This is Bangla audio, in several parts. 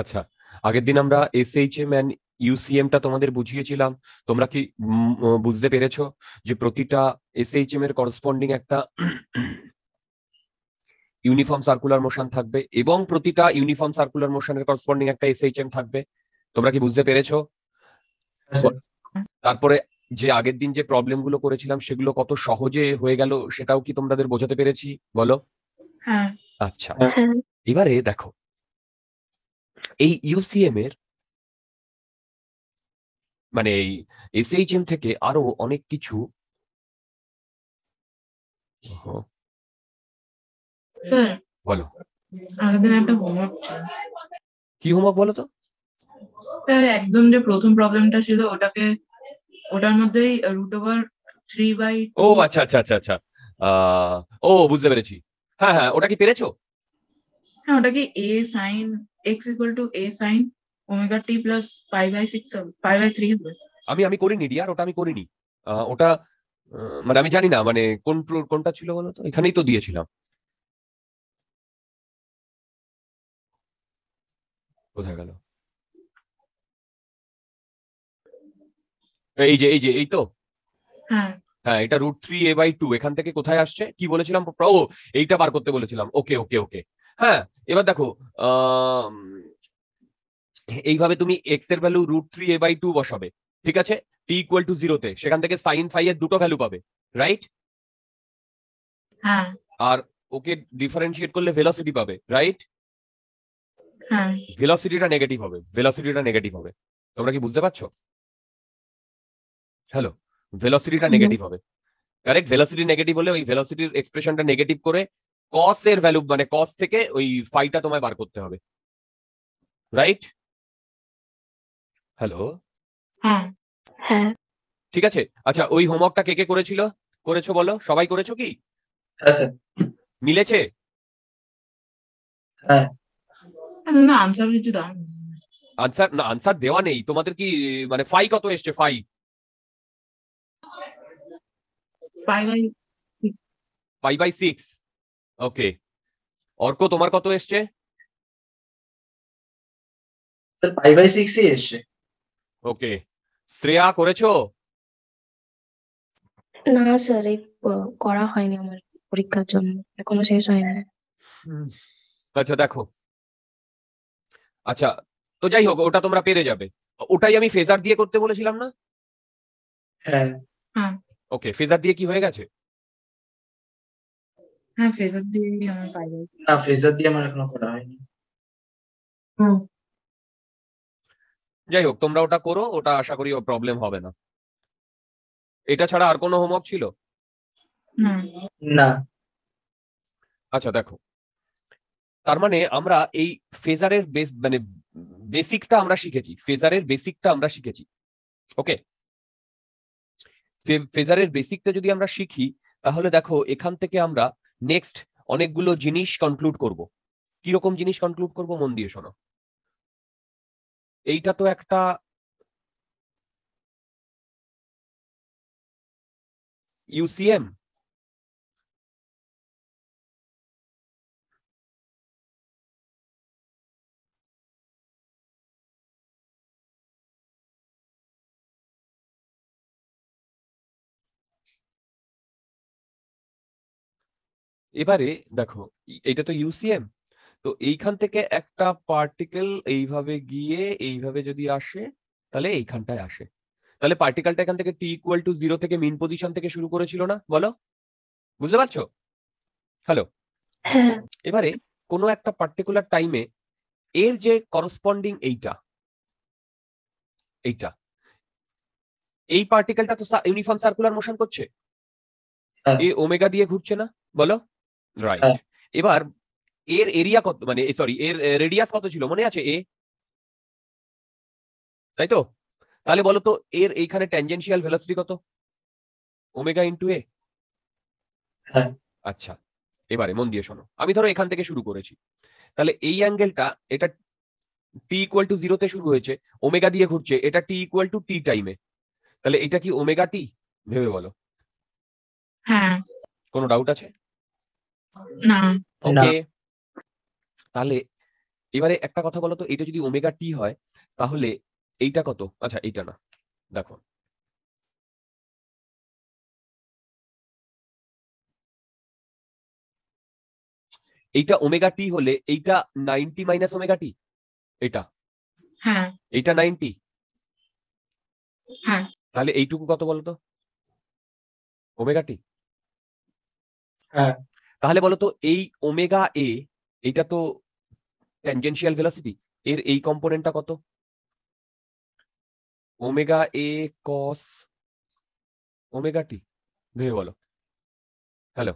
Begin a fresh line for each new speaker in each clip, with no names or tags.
আচ্ছা আগের দিন আমরা এসএইচএম এন্ড ইউসিএমটা তোমাদের বুঝিয়েছিলাম তোমরা কি বুঝতে পেরেছো যে প্রতিটা এসএইচএম এর করসপন্ডিং একটা ইউনিফর্ম সার্কুলার মোশন থাকবে এবং প্রতিটা ইউনিফর্ম সার্কুলার মোশনের করসপন্ডিং একটা এসএইচএম থাকবে তোমরা কি বুঝতে পেরেছো আচ্ছা। তারপরে যে আগের দিন যে প্রবলেম গুলো করেছিলাম সেগুলো কত সহজে হয়ে গেল সেটাও কি তোমাদের বোঝাতে পেরেছি বলো হ্যাঁ। আচ্ছা হ্যাঁ। এবারে দেখো এই ইউসিএম এর মানে এই এসএইচএম থেকে আরো অনেক কিছু
হ্যাঁ। বলো কি হোমওয়ার্ক বলো তো একদম যে প্রথম প্রবলেমটা ছিল ওটাকে ওটার মধ্যেই রুট ওভার থ্রি বাই
ও আচ্ছা আচ্ছা আচ্ছা আচ্ছা ও বুঝতে পেরেছি হ্যাঁ হ্যাঁ ওটা কি পেরেছো
না ওটাকে A sine X equal to A sine omega T plus pi by six five by three
আমি আমি করিনি ডিয়ার ওটা আমি করিনি ওটা মানে আমি জানি না মানে কোন কোনটা ছিল বলো তো এখানেই তো দিয়েছিলাম কোথায় গেল এই যে এই যে এই তো হ্যাঁ হ্যাঁ এটা root three A by two এখান থেকে কোথায় আসছে কি বলেছিলাম ও এইটা বার করতে বলেছিলাম ওকে ওকে ওকে হ্যাঁ এবার দেখো এইভাবে তুমি এক্স এর value root three A by two বসাবে ঠিক আছে টি ইকুয়াল টু জিরোতে সেখান থেকে সাইন ফাই এর দুটো ভ্যালু পাবে রাইট হ্যাঁ। আর ওকে ডিফারেন্সিয়েট করলে ভেলোসিটি পাবে রাইট ভেলোসিটিটা নেগেটিভ হবে ভেলোসিটিটা নেগেটিভ হবে তোমরা কি বুঝতে পারছো হ্যালো ভেলোসিটিটা নেগেটিভ হবে কারেক্ট ভেলোসিটি নেগেটিভ হলে ওই ভেলোসিটির এক্সপ্রেশনটা নেগেটিভ করে কস এর ভ্যালু মানে কস থেকে ওই ফাইটা তোমায় বার করতে হবে রাইট হ্যালো হ্যাঁ। ঠিক আছে আচ্ছা ওই হোমওয়ার্কটা কে কে করেছিল করেছো বলো সবাই করেছো কি হ্যাঁ, মিলেছে আনসার হ্যাঁ। না আনসার দেওয়া নেই তোমাদের কি মানে ফাই কত এসছে phi phi by six okay Arka তোমার কত এসছে ওকে শ্রেয়া করেছো
না স্যার করা হয়নি আমার পরীক্ষার জন্য এখনো শেষ হয়নি
আচ্ছা দেখো আচ্ছা তো যাই হোক ওটা তোমরা পেরে যাবে ওটাই আমি ফেজার দিয়ে করতে বলেছিলাম না হ্যাঁ ওকে হ্যাঁ। ফেজার দিয়ে কি হয়ে গেছে
হ্যাঁ দিয়ে আমার পাই
না দিয়ে আমার এখনো করা হয়নি হুম
যাই হোক তোমরা ওটা করো ওটা আশা করি প্রবলেম হবে না এটা ছাড়া আর কোনো হোমওয়ার্ক ছিল না আচ্ছা দেখো তার মানে আমরা এই ফেজারের বেস মানে বেসিকটা আমরা শিখেছি ফেজারের বেসিকটা আমরা শিখেছি ওকে ফেজারের বেসিকটা যদি আমরা শিখি তাহলে দেখো এখান থেকে আমরা নেক্সট অনেকগুলো জিনিস কনক্লুড করব কিরকম জিনিস কনক্লুড করব মন দিয়ে শোনো
এইটা তো একটা ইউসিএম
এবারে দেখো এটা তো ইউসিএম তো এইখান থেকে একটা পার্টিকেল এইভাবে গিয়ে এইভাবে যদি আসে তাহলে এইখানটায় আসে তাহলে পার্টিকেলটা এখান থেকে টি ইকুয়াল টু জিরো থেকে মিন পজিশন থেকে শুরু করেছিল না বলো বুঝতে পারছো হ্যালো এবারে কোনো একটা পার্টিকুলার টাইমে এর যে করসপন্ডিং এইটা এইটা এই পার্টিকেলটা তো ইউনিফর্ম সার্কুলার মোশন করছে হ্যাঁ। এ ওমেগা দিয়ে ঘুরছে না বলো রাইট হ্যাঁ। এবার এর এরিয়া কত মানে সরি এর রেডিয়াস কত ছিল মনে আছে এ তাই তো তাহলে বলো তো এর এইখানে ট্যানজেনশিয়াল ভেলোসিটি কত ওমেগা ইনটু এ আচ্ছা এবারে মন দিয়ে শোনো আমি ধরো এখান থেকে শুরু করেছি তাহলে এই অ্যাঙ্গেলটা এটা টি ইকুয়াল টু জিরোতে শুরু হয়েছে ওমেগা দিয়ে ঘুরছে এটা টি ইকুয়াল টু টি টাইমে তাহলে এটা কি ওমেগা টি ভেবে বলো হ্যাঁ কোনো ডাউট আছে না ওকে তাহলে এবারে একটা কথা বলো তো এটা যদি ওমেগা টি হয় তাহলে এইটা কত আচ্ছা এইটা না দেখো এইটা ওমেগা টি হলে এইটা নাইনটি মাইনাস ওমেগা টি এটা হ্যাঁ এইটা নাইনটি হ্যাঁ তাহলে এইটুকু কত বলো তো ওমেগা টি হ্যাঁ তাহলে বলতো এই ওমেগা এ এইটা তো ট্যানজেন্সিয়াল ভেলোসিটি এর এই কম্পোনেন্টটা কত ওমেগা এ কস ওমেগা টি ভেবে বলো হ্যালো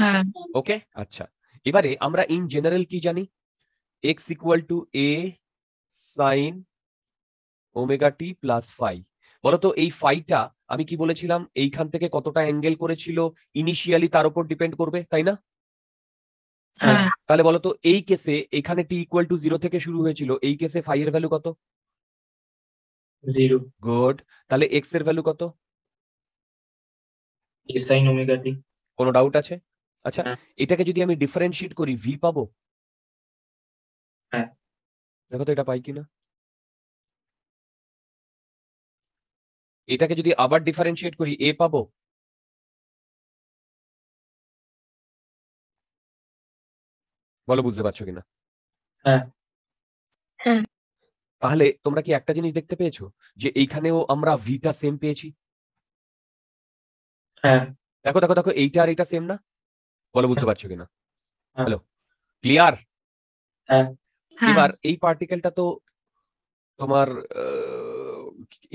হ্যাঁ ওকে আচ্ছা এবারে আমরা ইন জেনারেল কি জানি X equal to A sine omega T plus phi বলতো এই ফাইটা আমি কি বলেছিলাম এইখান থেকে কতটা অ্যাঙ্গেল করেছিল ইনিশিয়ালি তার উপর ডিপেন্ড করবে তাই না হ্যাঁ। তাহলে বলতো এই কেসে এখানে টি ইকুয়াল টু জিরো থেকে শুরু হয়েছিল এই কেসে ফাই এর ভ্যালু কত জিরো গুড তাহলে এক্স এর ভ্যালু কত সাইন ওমেগা টি কোনো ডাউট আছে আচ্ছা হ্যাঁ। এটাকে যদি আমি ডিফারেন্সিয়েট করি ভি পাবো হ্যাঁ দেখো
তো এটা পাই কিনা এটাকে যদি আবার ডিফারেন্সিয়েট করি এ পাবো
বলো বুঝতে পারছো কিনা হ্যাঁ। হ্যাঁ। তাহলে তোমরা কি একটা জিনিস দেখতে পেয়েছো যে এইখানেও আমরা ভিটা সেম পেয়েছি হ্যাঁ। দেখো দেখো দেখো এইটা আর এইটা সেম না বলো বুঝতে পারছো কিনা হ্যালো ক্লিয়ার এবার এই পার্টিকেলটা তো তোমার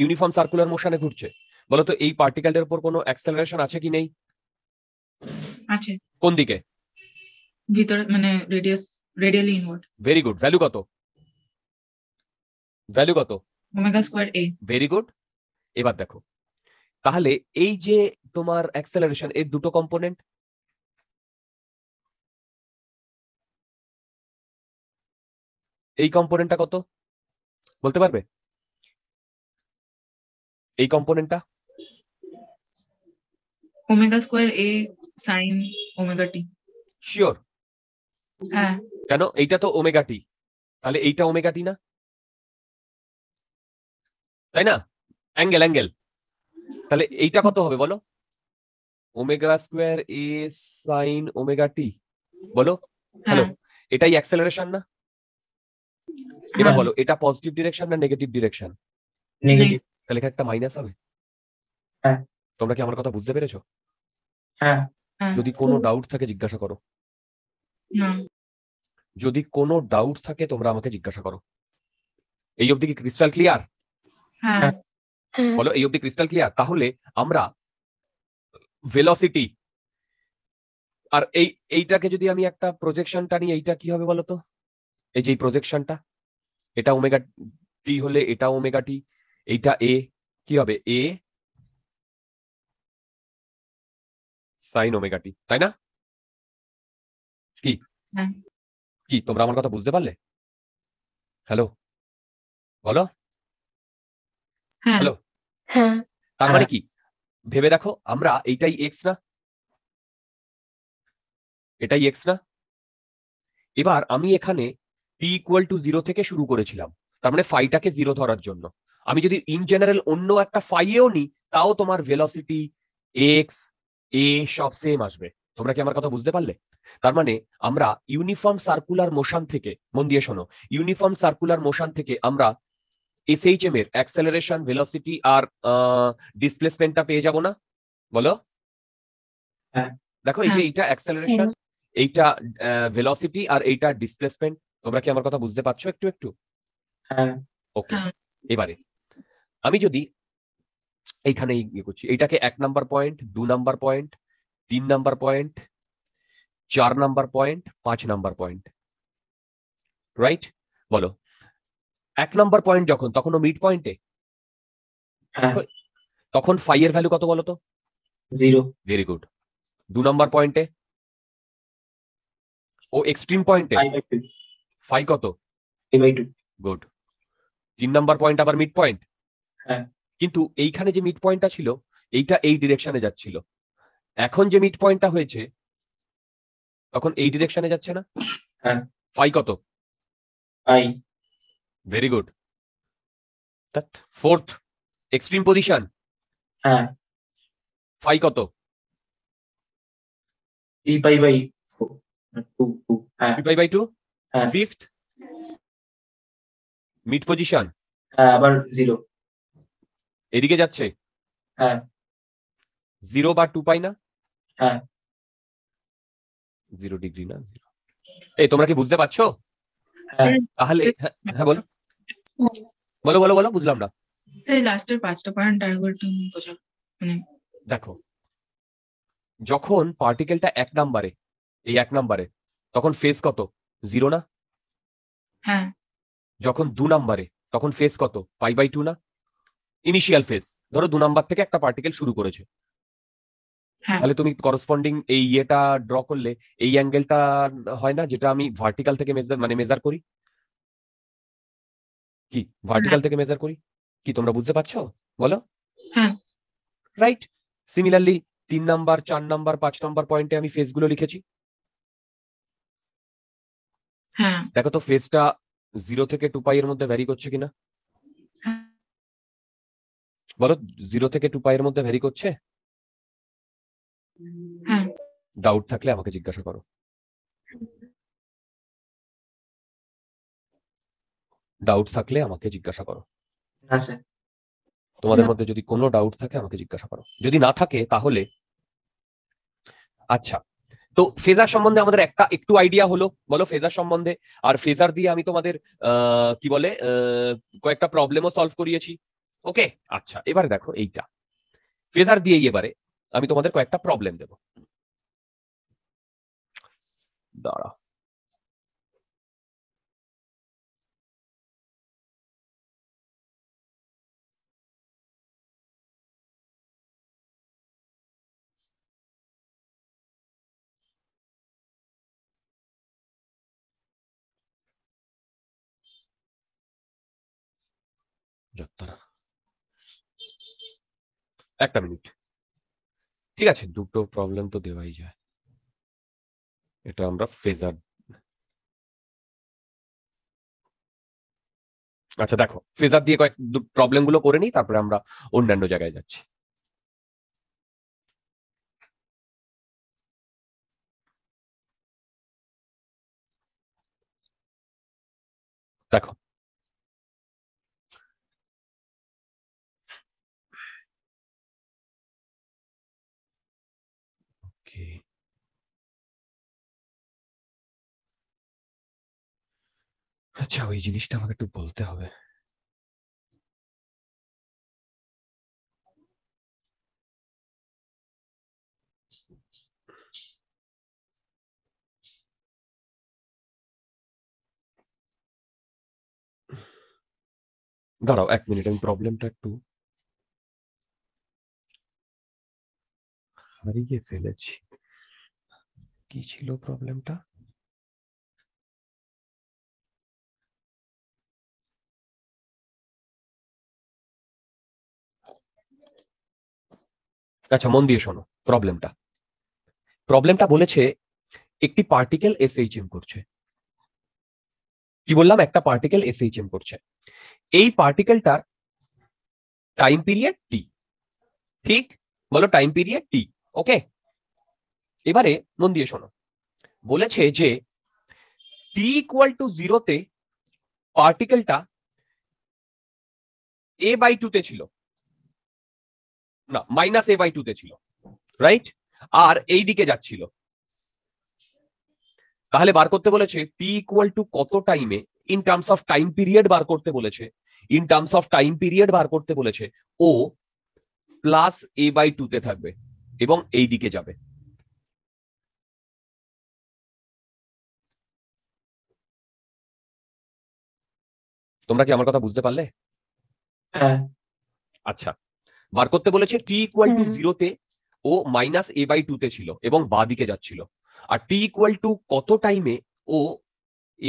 ইউনিফর্ম সার্কুলার মোশনে ঘুরছে বলো তো এই পার্টিকেলটার উপর কোনো অ্যাক্সেলারেশন আছে কি নেই আছে কোন দিকে
ভিতরে মানে radius radially inward
very good value কত ভ্যালু কত
omega square A
very good এবার দেখো তাহলে এই যে তোমার অ্যাক্সেলারেশন এর দুটো কম্পোনেন্ট
এই কম্পোনেন্টটা কত
বলতে পারবে এই কম্পোনেন্টটা
omega square A sine omega T
sure হ্যাঁ কেন এইটা তো ওমেগা টি তাহলে এইটা ওমেগা টি না তাই না অ্যাঙ্গেল অ্যাঙ্গেল তাহলে এইটা কত হবে বলো omega square A sine omega T বলো হ্যালো এটাই অ্যাক্সেলারেশন না এবার হ্যাঁ। বলো এটা পজিটিভ ডিরেকশন না নেগেটিভ ডিরেকশন নেগেটিভ তাহলে এখানে একটা মাইনাস হবে হ্যাঁ তোমরা কি আমার কথা বুঝতে পেরেছো হ্যাঁ। হ্যাঁ। যদি কোনো ডাউট থাকে জিজ্ঞাসা করো যদি কোনো ডাউট থাকে তোমরা আমাকে জিজ্ঞাসা করো এই অবধি কি ক্রিস্টাল হ্যাঁ। ক্লিয়ার বলো এই অবধি ক্রিস্টাল ক্লিয়ার তাহলে আমরা ভেলোসিটি আর এই এইটাকে যদি আমি একটা প্রজেকশনটা নিই এইটা কি হবে বলতো এই যে প্রজেকশনটা এটা ওমেগা টি হলে এটা ওমেগা টি এইটা এ কি হবে এ সাইন ওমেগাটি তাই না কি হ্যাঁ। কি তোমরা আমার কথা বুঝতে পারলে হ্যালো বলো হ্যালো হ্যাঁ। তার মানে হ্যাঁ। কি ভেবে দেখো আমরা এইটাই এক্স না এটাই এক্স না এবার আমি এখানে টি ইকুয়াল টু জিরো থেকে শুরু করেছিলাম তার মানে ফাইটাকে জিরো ধরার জন্য আমি যদি ইন জেনারেল অন্য একটা ফাইয়েও নিই তাও তোমার ভেলোসিটি এক্স এ সব সেম আসবে তোমরা কি আমার কথা বুঝতে পারলে তার মানে আমরা ইউনিফর্ম সার্কুলার মোশন থেকে মন দিয়ে শোনো ইউনিফর্ম সার্কুলার মোশন থেকে আমরা এসএইচএম এর অ্যাক্সেলারেশন ভেলোসিটি আর ডিসপ্লেসমেন্টটা পেয়ে যাব না বলো হ্যাঁ। দেখো এই যে হ্যাঁ। এইটা অ্যাক্সেলারেশন এইটা ভেলোসিটি আর এইটা ডিসপ্লেসমেন্ট তোমরা কি আমার কথা বুঝতে পারছো একটু একটু হ্যাঁ ওকে হ্যাঁ। এবারে আমি যদি এইখানে ইয়ে করছি এইটাকে এক নাম্বার পয়েন্ট দু নাম্বার পয়েন্ট তিন নাম্বার পয়েন্ট চার নাম্বার পয়েন্ট পাঁচ নাম্বার পয়েন্ট রাইট বলো এক নাম্বার পয়েন্ট যখন তখন ও মিড পয়েন্টে হ্যাঁ। তখন ফাই এর ভ্যালু কত বলো তো জিরো ভেরি গুড দু নাম্বার পয়েন্টে ও এক্সট্রিম পয়েন্টে ফাই কত গুড তিন নাম্বার পয়েন্ট আবার মিড পয়েন্ট হ্যাঁ, কিন্তু এইখানে যে মিড পয়েন্টটা ছিল এইটা এই ডিরেকশনে যাচ্ছিল এখন যে মিড পয়েন্টটা হয়েছে তখন এই ডিরেকশনে যাচ্ছে না হ্যাঁ। ফাই কত আই very good that fourth extreme position
হ্যাঁ ফাই কত থ্রি পাই হ্যাঁ। By
two pi by two fifth mid position হ্যাঁ আবার জিরো এদিকে যাচ্ছে হ্যাঁ জিরো বা টু পাই না হ্যাঁ জিরো ডিগ্রি না এই তোমরা কি বুঝতে পারছো হ্যাঁ। তাহলে হ্যাঁ বলো বলো বলো বলো বুঝলাম না
এই লাস্টের পাঁচটা পয়েন্ট
মানে। দেখো যখন পার্টিকেলটা এক নাম্বারে এই এক নাম্বারে তখন ফেস কত জিরো না হ্যাঁ যখন দু নাম্বারে তখন ফেস কত পাই বাই টু না ইনিশিয়াল ফেজ ধরো দু নাম্বার থেকে একটা পার্টিকেল শুরু করেছে হ্যাঁ। তাহলে তুমি করসপন্ডিং এই ইয়েটা ড্র করলে এই অ্যাঙ্গেলটা হয় না যেটা আমি ভার্টিক্যাল থেকে মেজার মানে মেজার করি কি ভার্টিক্যাল থেকে মেজার করি কি তোমরা বুঝতে পারছো বলো রাইট হ্যাঁ। সিমিলারলি তিন নাম্বার চার নাম্বার পাঁচ নাম্বার পয়েন্টে আমি ফেসগুলো লিখেছি হ্যাঁ। দেখো তো ফেসটা জিরো থেকে টু পাই এর মধ্যে ভ্যারি করছে কিনা বলো জিরো থেকে টু পাই এর মধ্যে ভ্যারি করছে ডাউট হ্যাঁ। থাকলে আমাকে জিজ্ঞাসা করো ডাউট থাকলে আমাকে জিজ্ঞাসা করো তোমাদের মধ্যে যদি কোনো ডাউট থাকে আমাকে জিজ্ঞাসা করো যদি না থাকে তাহলে আচ্ছা তো ফেজার সম্বন্ধে আমাদের একটা একটু আইডিয়া হলো বলো ফেজার সম্বন্ধে আর ফেজার দিয়ে আমি তোমাদের কি বলে কয়েকটা প্রবলেমও সলভ করিয়েছি ওকে আচ্ছা এবারে দেখো এইটা ফেজার দিয়েই এবারে আমি তোমাদের কয়েকটা প্রবলেম দেব দাঁড়া যত্তারা একটা মিনিট ঠিক আছে দুটো প্রবলেম তো দেওয়াই যায় এটা আমরা ফেজার আচ্ছা দেখো ফেজার দিয়ে কয়েক প্রবলেমগুলো করে নিই তারপরে আমরা অন্যান্য জায়গায় যাচ্ছি
দেখো আচ্ছা ওই জিনিসটা আমাকে একটু বলতে হবে দাঁড়াও এক মিনিট আমি প্রবলেমটা একটু হারিয়ে ফেলেছি কি ছিল প্রবলেমটা
আচ্ছা মন দিয়ে শোনো প্রবলেমটা প্রবলেমটা বলেছে একটি পার্টিকেল এসএইচএম করছে কি বললাম একটা পার্টিকেল এসএইচএম করছে এই পার্টিকেলটার টাইম পিরিয়ড টি ঠিক বলো টাইম পিরিয়ড টি ওকে এবারে মন দিয়ে শোনো বলেছে যে টি ইকুয়াল টু জিরোতে পার্টিকেলটা এ বাই টু তে ছিল না মাইনাস এ বাই টু তে ছিল রাইট আর এই দিকে যাচ্ছিল তাহলে বার করতে বলেছে পি ইকুয়াল টু কত টাইমে in terms of time period বার করতে বলেছে in terms of time period বার করতে বলেছে ও প্লাস এ বাই টু তে থাকবে এবং এই দিকে যাবে তোমরা কি আমার কথা বুঝতে পারলে হ্যাঁ। আচ্ছা বার করতে বলেছে টি ইকুয়াল টু জিরোতে ও মাইনাস এ বাই টু তে ছিল এবং বাঁ দিকে যাচ্ছিল আর টি ইকুয়াল টু কত টাইমে ও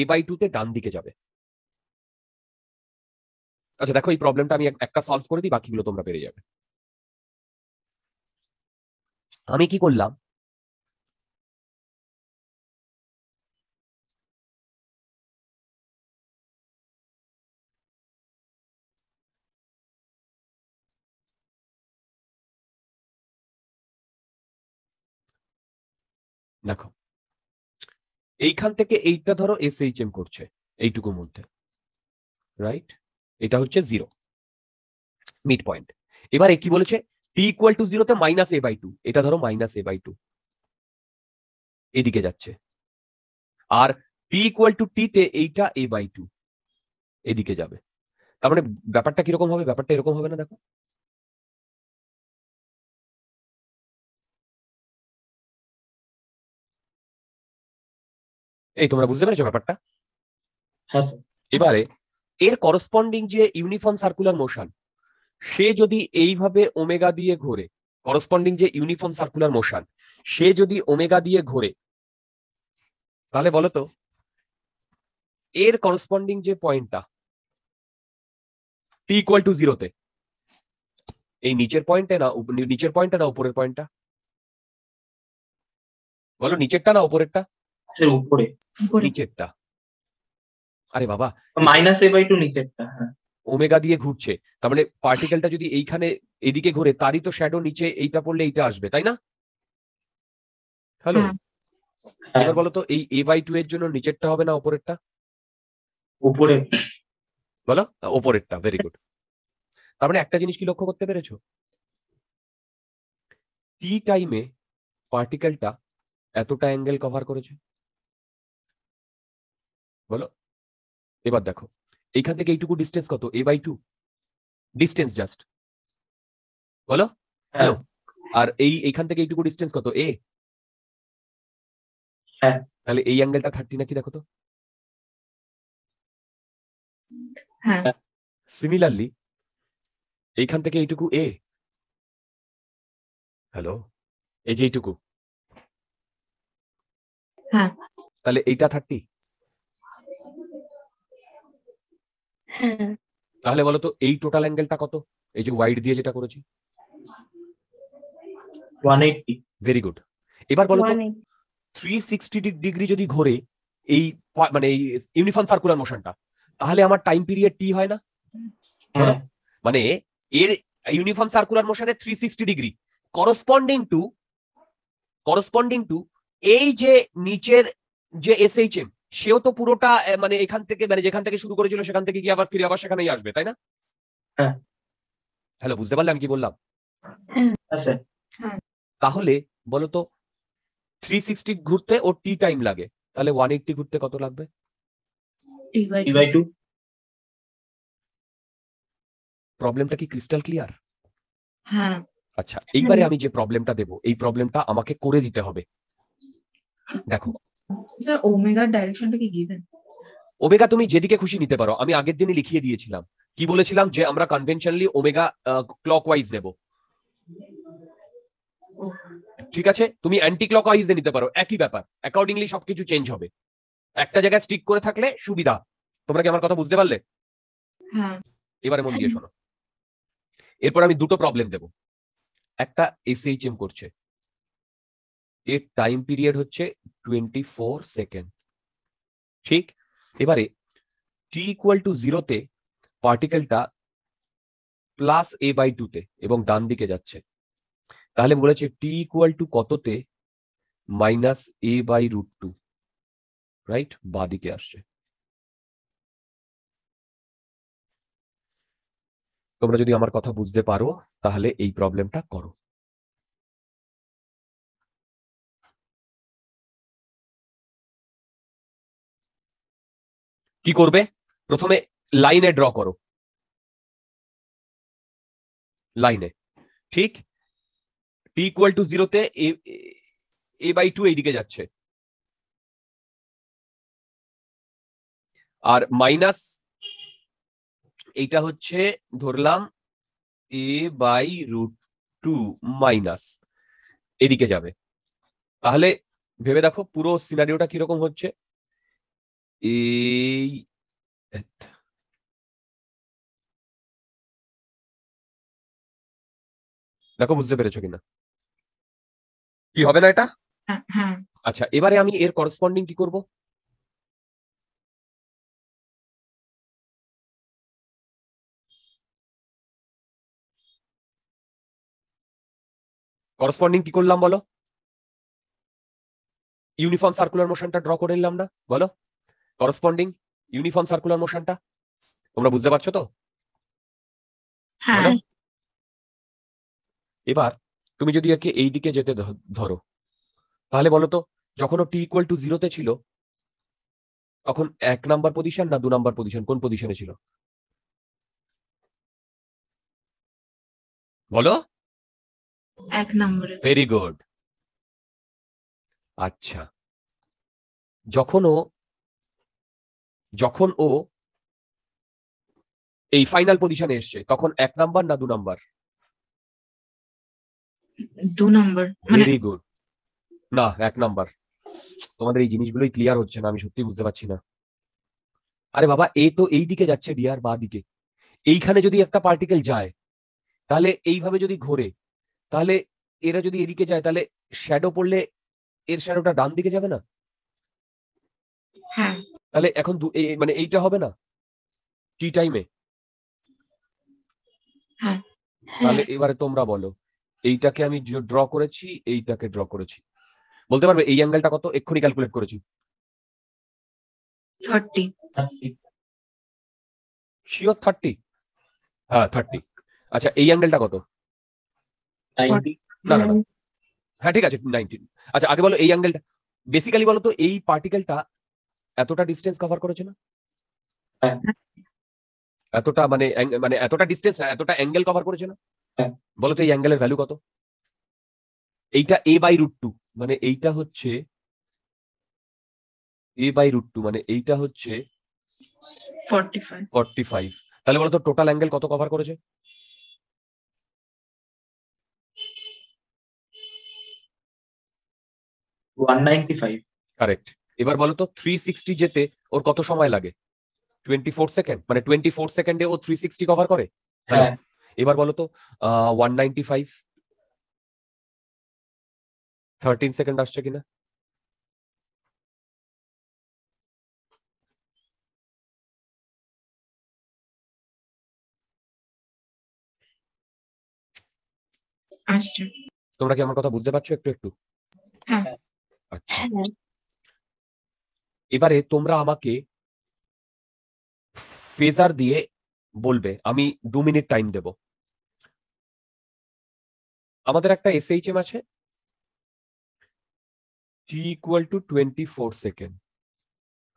এ বাই টু তে ডান দিকে যাবে আচ্ছা দেখো এই প্রবলেমটা আমি একটা সলভ করে দিই বাকিগুলো তোমরা পেরে যাবে আমি কি করলাম দেখো এইখান থেকে এইটা ধরো এস এইচ এম করছে এইটুকুর মধ্যে রাইট এটা হচ্ছে জিরো মিড পয়েন্ট এবার কি বলেছে টি ইকুয়াল টু জিরোতে মাইনাস এ বাই টু এটা ধরো মাইনাস এ বাই টু এদিকে যাচ্ছে আর টি ইকুয়াল টু টিতে এইটা এ বাই টু এদিকে যাবে তার মানে ব্যাপারটা কিরকম হবে ব্যাপারটা এরকম হবে না দেখো এই তোমরা বুঝতে পেরেছো ব্যাপারটা হ্যাঁ, এবারে এর করসপন্ডিং যে ইউনিফর্ম সার্কুলার মোশন সে যদি এইভাবে ওমেগা দিয়ে ঘোরে করসপন্ডিং যে ইউনিফর্ম সার্কুলার মোশন সে যদি ওমেগা দিয়ে ঘোরে তাহলে বলতো এর করসপন্ডিং যে পয়েন্টটা টি ইকুয়াল টু জিরোতে এই নিচের পয়েন্টে না নিচের পয়েন্টটা না উপরের পয়েন্টটা বলো নিচেরটা না উপরেরটা এর উপরে নিচেরটা আরে বাবা মাইনাস এ বাই টু নিচেরটা হ্যাঁ ওমেগা দিয়ে ঘুরছে তার মানে পার্টিকেলটা যদি এইখানে এদিকে ঘুরে তারই তো শ্যাডো নিচে এইটা পড়লে এইটা আসবে তাই না হ্যালো এবার বলো তো এই এ বাই টু এর জন্য নিচেরটা হবে না ওপরেরটা উপরে বলো ওপরেরটা ভেরি গুড তার মানে একটা জিনিস কি লক্ষ্য করতে পেরেছো টি টাইমে পার্টিকেলটা এতটা অ্যাঙ্গেল কভার করেছে বলো এবার দেখো এইখান থেকে এইটুকু ডিস্টেন্স কত A by two distance just বলো হ্যালো আর এই এইখান থেকে এইটুকু ডিস্টেন্স কত এ
তাহলে এই অ্যাঙ্গেলটা থার্টি নাকি দেখো তো সিমিলারলি এইখান থেকে এইটুকু এ
হ্যালো এই যে এইটুকু হ্যাঁ। তাহলে এইটা থার্টি হ্যাঁ। তাহলে বলো তো এই টোটাল অ্যাঙ্গেলটা কত এই যে ওয়াইড দিয়ে যেটা করেছি 180 ভেরি গুড এবার বলো তো 360 ডিগ্রি যদি ঘোরে এই মানে এই ইউনিফর্ম সার্কুলার মোশনটা তাহলে আমার টাইম পিরিয়ড টি হয় না হ্যাঁ। মানে এর ইউনিফর্ম সার্কুলার মোশনে 360 degree corresponding to corresponding to এই যে নিচের যে এসএইচএম সেও তো পুরোটা মানে এখান থেকে মানে যেখান থেকে শুরু করেছিল সেখান থেকে কি আবার ফিরে আবার সেখানেই আসবে তাই না হ্যাঁ। হ্যালো বুঝতে পারলাম কি বললাম
হ্যাঁ,
তাহলে বলতো থ্রি সিক্সটি ঘুরতে ও টি টাইম লাগে তাহলে ওয়ান এইটটি ঘুরতে কত লাগবে প্রবলেমটা কি ক্রিস্টাল হ্যাঁ। ক্লিয়ার আচ্ছা এইবারে আমি যে প্রবলেমটা দেব এই প্রবলেমটা আমাকে করে দিতে হবে
দেখো স্যার ওমেগার ডাইরেকশনটা কি গিভেন
ওমেগা তুমি যেদিকে খুশি নিতে পারো আমি আগের দিনই লিখিয়ে দিয়েছিলাম কি বলেছিলাম যে আমরা কনভেনশনালি ওমেগা ক্লকওয়াইজ নেব ঠিক আছে তুমি অ্যান্টি ক্লকওয়াইজে নিতে পারো একই ব্যাপার অ্যাকর্ডিংলি সবকিছু চেঞ্জ হবে একটা জায়গায় স্টিক করে থাকলে সুবিধা তোমরা কি আমার কথা বুঝতে পারলে হ্যাঁ। এবারে মন দিয়ে শোনো এরপর আমি দুটো প্রবলেম দেব একটা এসএইচএম করছে এর টাইম পিরিয়ড হচ্ছে টোয়েন্টি ফোর সেকেন্ড ঠিক এবারে টি ইকুয়াল টু জিরোতে পার্টিকেলটা প্লাস এ বাই টুতে এবং ডান দিকে যাচ্ছে তাহলে বলেছে টি ইকুয়াল টু কততে minus A by root two right দিকে আসছে
তোমরা যদি আমার কথা বুঝতে পারো তাহলে এই প্রবলেমটা করো কি করবে প্রথমে লাইনে ড্র
করো লাইনে ঠিক টি ইকুয়াল টু জিরোতে এ বাই টু এইদিকে যাচ্ছে আর মাইনাস এইটা হচ্ছে ধরলাম A by root two minus এদিকে যাবে তাহলে ভেবে দেখো পুরো সিনারিওটা কিরকম হচ্ছে এই
দেখো বুঝতে পেরেছো কিনা কি হবে না এটা আচ্ছা এবারে আমি এর করসপন্ডিং কি করব
করসপন্ডিং কি করলাম বলো ইউনিফর্ম সার্কুলার মোশনটা ড্র করে নিলাম না বলো করসপন্ডিং ইউনিফর্ম সার্কুলার মোশনটা তোমরা বুঝতে পারছো তো হ্যাঁ। এবার তুমি যদি একে এই দিকে যেতে ধরো তাহলে বলো তো যখন ও টি ইকুয়াল টু জিরোতে ছিল তখন এক নাম্বার পজিশন না দু নাম্বার পজিশন কোন পজিশনে ছিল
বলো এক নাম্বার ভেরি গুড আচ্ছা যখন ও যখন ও
এই ফাইনাল পজিশনে এসছে তখন এক নাম্বার না দু নাম্বার ভেরি গুড না এক নাম্বার তোমাদের এই জিনিসগুলোই ক্লিয়ার হচ্ছে না আমি সত্যি বুঝতে পারছি না আরে বাবা এ তো এই দিকে যাচ্ছে ডিয়ার বা দিকে এইখানে যদি একটা পার্টিকেল যায় তাহলে এইভাবে যদি ঘোরে তাহলে এরা যদি এদিকে যায় তাহলে শ্যাডো পড়লে এর শ্যাডোটা ডান দিকে যাবে না হ্যাঁ। তাহলে এখন মানে এইটা হবে না টি টাইমে হ্যাঁ। তাহলে হ্যাঁ। এবারে তোমরা বলো এইটাকে আমি ড্র করেছি এইটাকে ড্র করেছি বলতে পারবে এই অ্যাঙ্গেলটা কত এক্ষুনি ক্যালকুলেট করেছি
থার্টি
শিওর
থার্টি হ্যাঁ থার্টি আচ্ছা এই অ্যাঙ্গেলটা কত না না না হ্যাঁ ঠিক আছে নাইনটিন আচ্ছা আগে বলো এই অ্যাঙ্গেলটা বেসিক্যালি বলো তো এই পার্টিকেলটা এতটা ডিস্টেন্স কভার করেছে না হ্যাঁ। এতটা মানে মানে এতটা ডিস্টেন্স হ্যাঁ, না এতটা অ্যাঙ্গেল কভার করেছে না বলো তো এই অ্যাঙ্গেলের ভ্যালু কত এইটা এ বাই রুট টু মানে এইটা হচ্ছে এ বাই রুট টু মানে এইটা হচ্ছে
ফর্টি
ফাইভ তাহলে বলো তো টোটাল অ্যাঙ্গেল কত কভার করেছে কারেক্ট এবার বলো তো থ্রি সিক্সটি যেতে ওর কত সময় লাগে টোয়েন্টি ফোর সেকেন্ড মানে টোয়েন্টি ফোর সেকেন্ডে ও থ্রি সিক্সটি কভার করে হ্যাঁ। এবার বলো তো one ninety five thirteen second আসছে কিনা তোমরা কি আমার কথা বুঝতে পারছো একটু একটু হ্যাঁ। আচ্ছা হ্যাঁ। এবারে তোমরা আমাকে ফেজার দিয়ে বলবে আমি দু মিনিট টাইম দেব আমাদের একটা এসএইচএম আছে T equal to twenty four second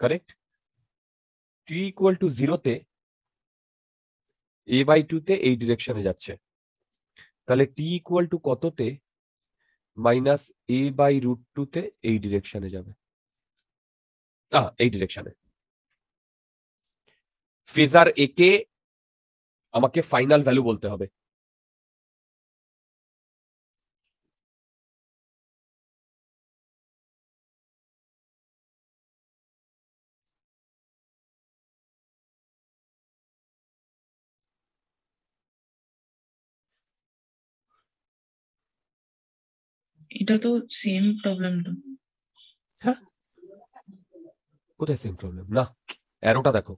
correct T equal to জিরোতে এ বাই টুতে এই ডিরেকশনে যাচ্ছে তাহলে টি ইকুয়াল টু কততে মাইনাস এ বাই রুট টুতে এই ডিরেকশনে যাবে এই ডিরেকশনে ফেজার এ কে
আমাকে ফাইনাল ভ্যালু বলতে হবে
এটা
তো সেম প্রবলেম তো হ্যাঁ
কোথায় সেম প্রবলেম না অ্যারোটা দেখো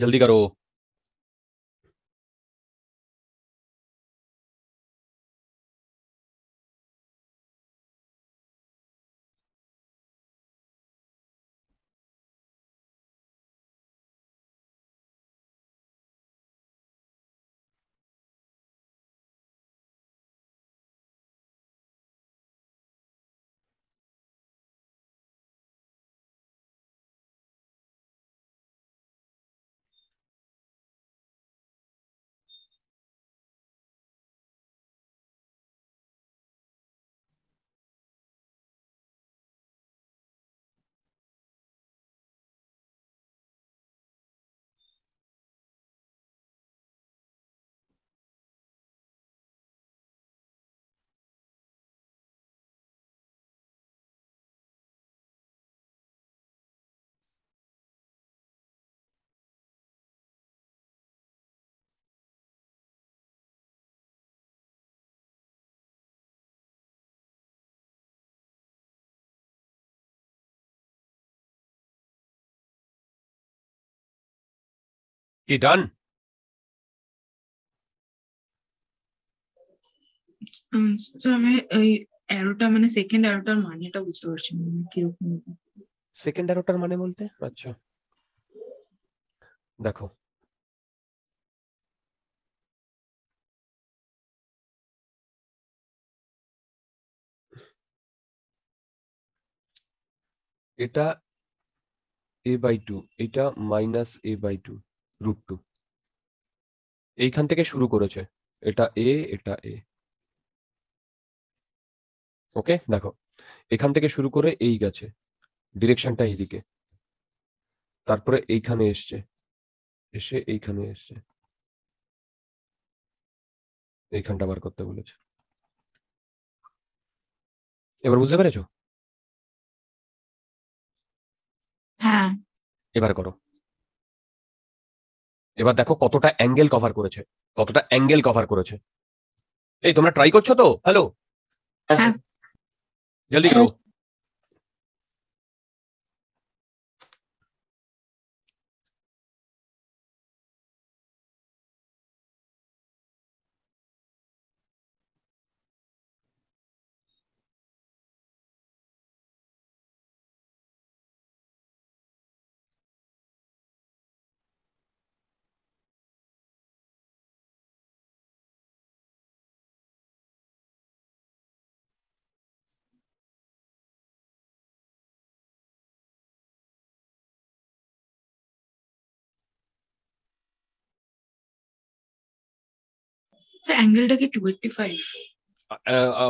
जल्दी करो you're done?
আমি ওই অ্যারোটা মানে সেকেন্ড অ্যারোটার মানেটা বুঝতে পারছি
না মানে কিরকম সেকেন্ড অ্যারোটার মানে বলতে আচ্ছা দেখো এটা এ বাই টু এটা minus A by two root two এইখান থেকে শুরু করেছে এটা এ এটা এ ওকে দেখো এখান থেকে শুরু করে এই গেছে ডিরেকশনটা এইদিকে তারপরে এইখানে এসছে এসে এইখানে এসছে
এইখানটা বার করতে বলেছে এবার বুঝতে পেরেছ হ্যাঁ এবার করো এবার দেখো কতটা
অ্যাঙ্গেল কভার করেছে কতটা অ্যাঙ্গেল কভার করেছে এই তোমরা ট্রাই করছো তো হ্যালো জলদি করো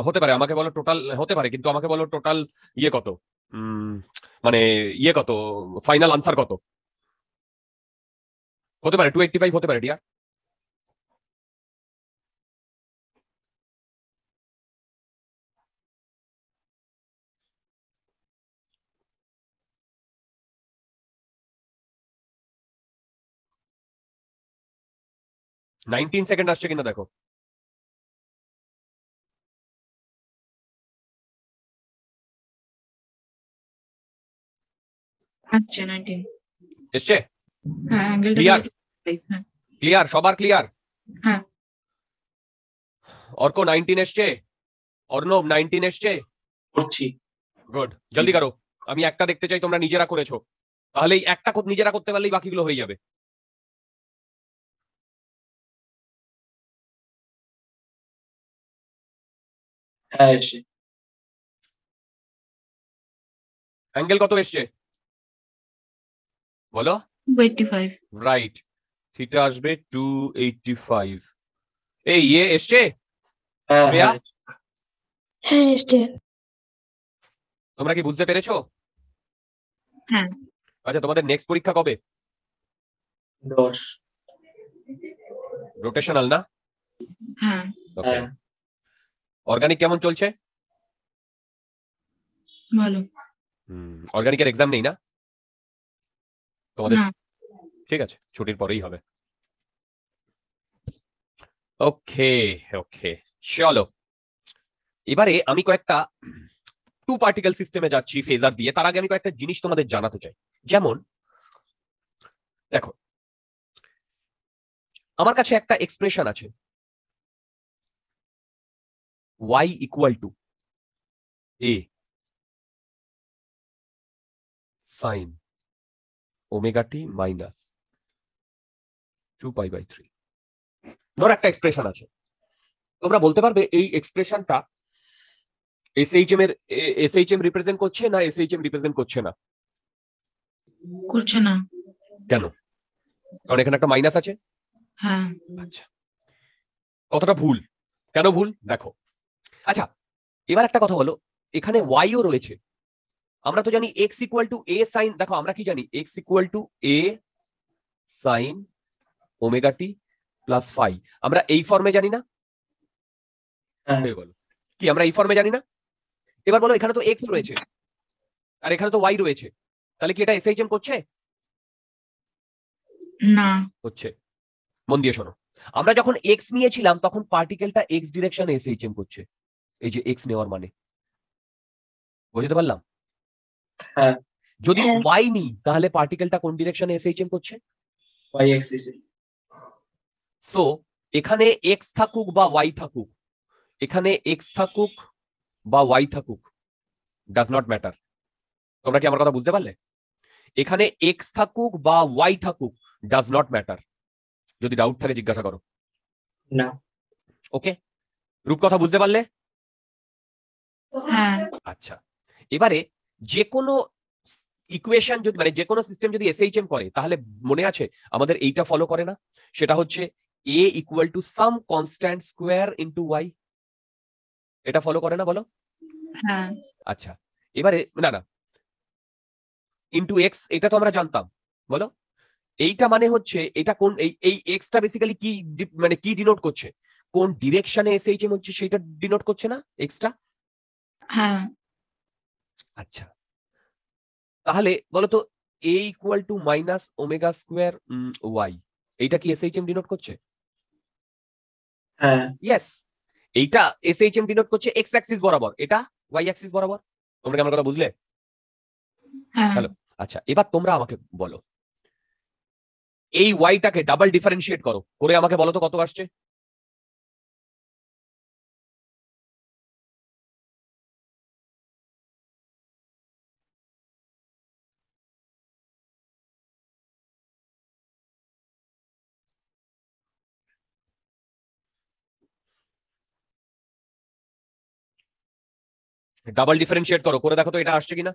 হতে পারে আমাকে বলো টোটাল হতে পারে কিন্তু আমাকে বলো টোটাল ইয়ে কত মানে ইয়ে কত ফাইনাল আনসার কত হতে পারে টু এইটটি ফাইভ হতে পারে
ডিয়া নাইনটিন সেকেন্ড আসছে কিনা দেখো
ক্লিয়ার হ্যাঁ, হ্যাঁ। সবার ক্লিয়ার অর্ক এসছে অর্ণব এসছে করছি গুড জলদি করো আমি একটা দেখতে চাই তোমরা নিজেরা করেছো তাহলে এই একটা নিজেরা করতে পারলেই বাকিগুলো হয়ে যাবে
হ্যাঁ, অ্যাঙ্গেল কত এসছে
বলো 285 রাইট থিটা আসবে 285 এই ইয়ে এসছে হ্যাঁ, প্রিয়া হ্যাঁ, হ্যাঁ এসছে তোমরা কি বুঝতে পেরেছো হ্যাঁ আচ্ছা তোমাদের নেক্সট পরীক্ষা কবে 10 রোটেশনাল না হ্যাঁ ওকে অর্গানিক কেমন চলছে ভালো হুম অর্গানিকের এক্সাম নেই না তোমাদের ঠিক আছে ছুটির পরেই হবে ওকে ওকে চলো এবারে আমি কয়েকটা টু পার্টিকেল সিস্টেমে যাচ্ছি ফেজার দিয়ে তার আগে আমি কয়েকটা জিনিস তোমাদের জানাতে চাই যেমন দেখো
আমার কাছে একটা এক্সপ্রেশন আছে y equal to a
sine omega t minus 2 pi by 3 নোর একটা এক্সপ্রেশন আছে তোমরা বলতে পারবে এই এক্সপ্রেশনটা এসএইচএম এর এসএইচএম রিপ্রেজেন্ট করছে না এসএইচএম রিপ্রেজেন্ট করছে না করছে না কেন কারণ এখানে একটা মাইনাস আছে
হ্যাঁ আচ্ছা
কতটা ভুল কেন ভুল দেখো আচ্ছা এবার একটা কথা হলো এখানে ওয়াইও রয়েছে আমরা তো জানি X equal to A sine দেখো আমরা কি জানি X equal to A sine omega T plus phi আমরা এই ফর্মে জানি না হ্যাঁ। কি আমরা এই ফর্মে জানি না এবার বলো এখানে তো এক্স রয়েছে আর এখানে তো ওয়াই রয়েছে তাহলে কি এটা এসএইচএম করছে না হচ্ছে মন দিয়ে শোনো আমরা যখন এক্স নিয়েছিলাম তখন পার্টিকেলটা এক্স ডিরেকশনে এসএইচএম করছে এই যে এক্স নেওয়ার মানে বুঝতে পারলাম হ্যাঁ। যদি ওয়াই হ্যাঁ। নি তাহলে পার্টিকেলটা কোন ডিরেকশনে এইচএম করছে ওয়াই অ্যাক্সিস সো এখানে এক্স থাকুক বা ওয়াই থাকুক এখানে এক্স থাকুক বা ওয়াই থাকুক ডাজ নট ম্যাটার তোমরা কি আমার কথা বুঝতে পারলে এখানে এক্স থাকুক বা ওয়াই থাকুক ডাজ নট ম্যাটার যদি ডাউট থাকে জিজ্ঞাসা করো না ওকে কথা বুঝতে পারলে
হ্যাঁ। আচ্ছা
এবারে যে কোনো ইকুয়েশন যদি মানে যে কোনো সিস্টেম যদি এসএইচএম করে তাহলে মনে আছে আমাদের এইটা ফলো করে না সেটা হচ্ছে A equal to some constant square into Y এটা ফলো করে না বলো হ্যাঁ। আচ্ছা এবারে না না ইন্টু এক্স এটা তো আমরা জানতাম বলো এইটা মানে হচ্ছে এটা কোন এই এই এক্সটা বেসিক্যালি কি মানে কি ডিনোট করছে কোন ডিরেকশনে এসএইচএম হচ্ছে সেটা ডিনোট করছে না এক্সটা হ্যাঁ। আচ্ছা তাহলে বলতো A equal to minus omega square Y এইটা কি এসএইচএম ডিনোট করছে হ্যাঁ ইয়েস এইটা এসএইচএম ডিনোট করছে এক্স অ্যাক্সিস বরাবর এটা ওয়াই অ্যাক্সিস বরাবর তোমরা কি আমার কথা বুঝলে হ্যাঁ। হ্যালো আচ্ছা এবার তোমরা আমাকে বলো এই ওয়াইটাকে ডাবল ডিফারেনশিয়েট করো করে আমাকে বলো তো কত
আসছে ডাবল ডিফারেন্সিয়েট করো করে দেখো তো এটা আসছে কিনা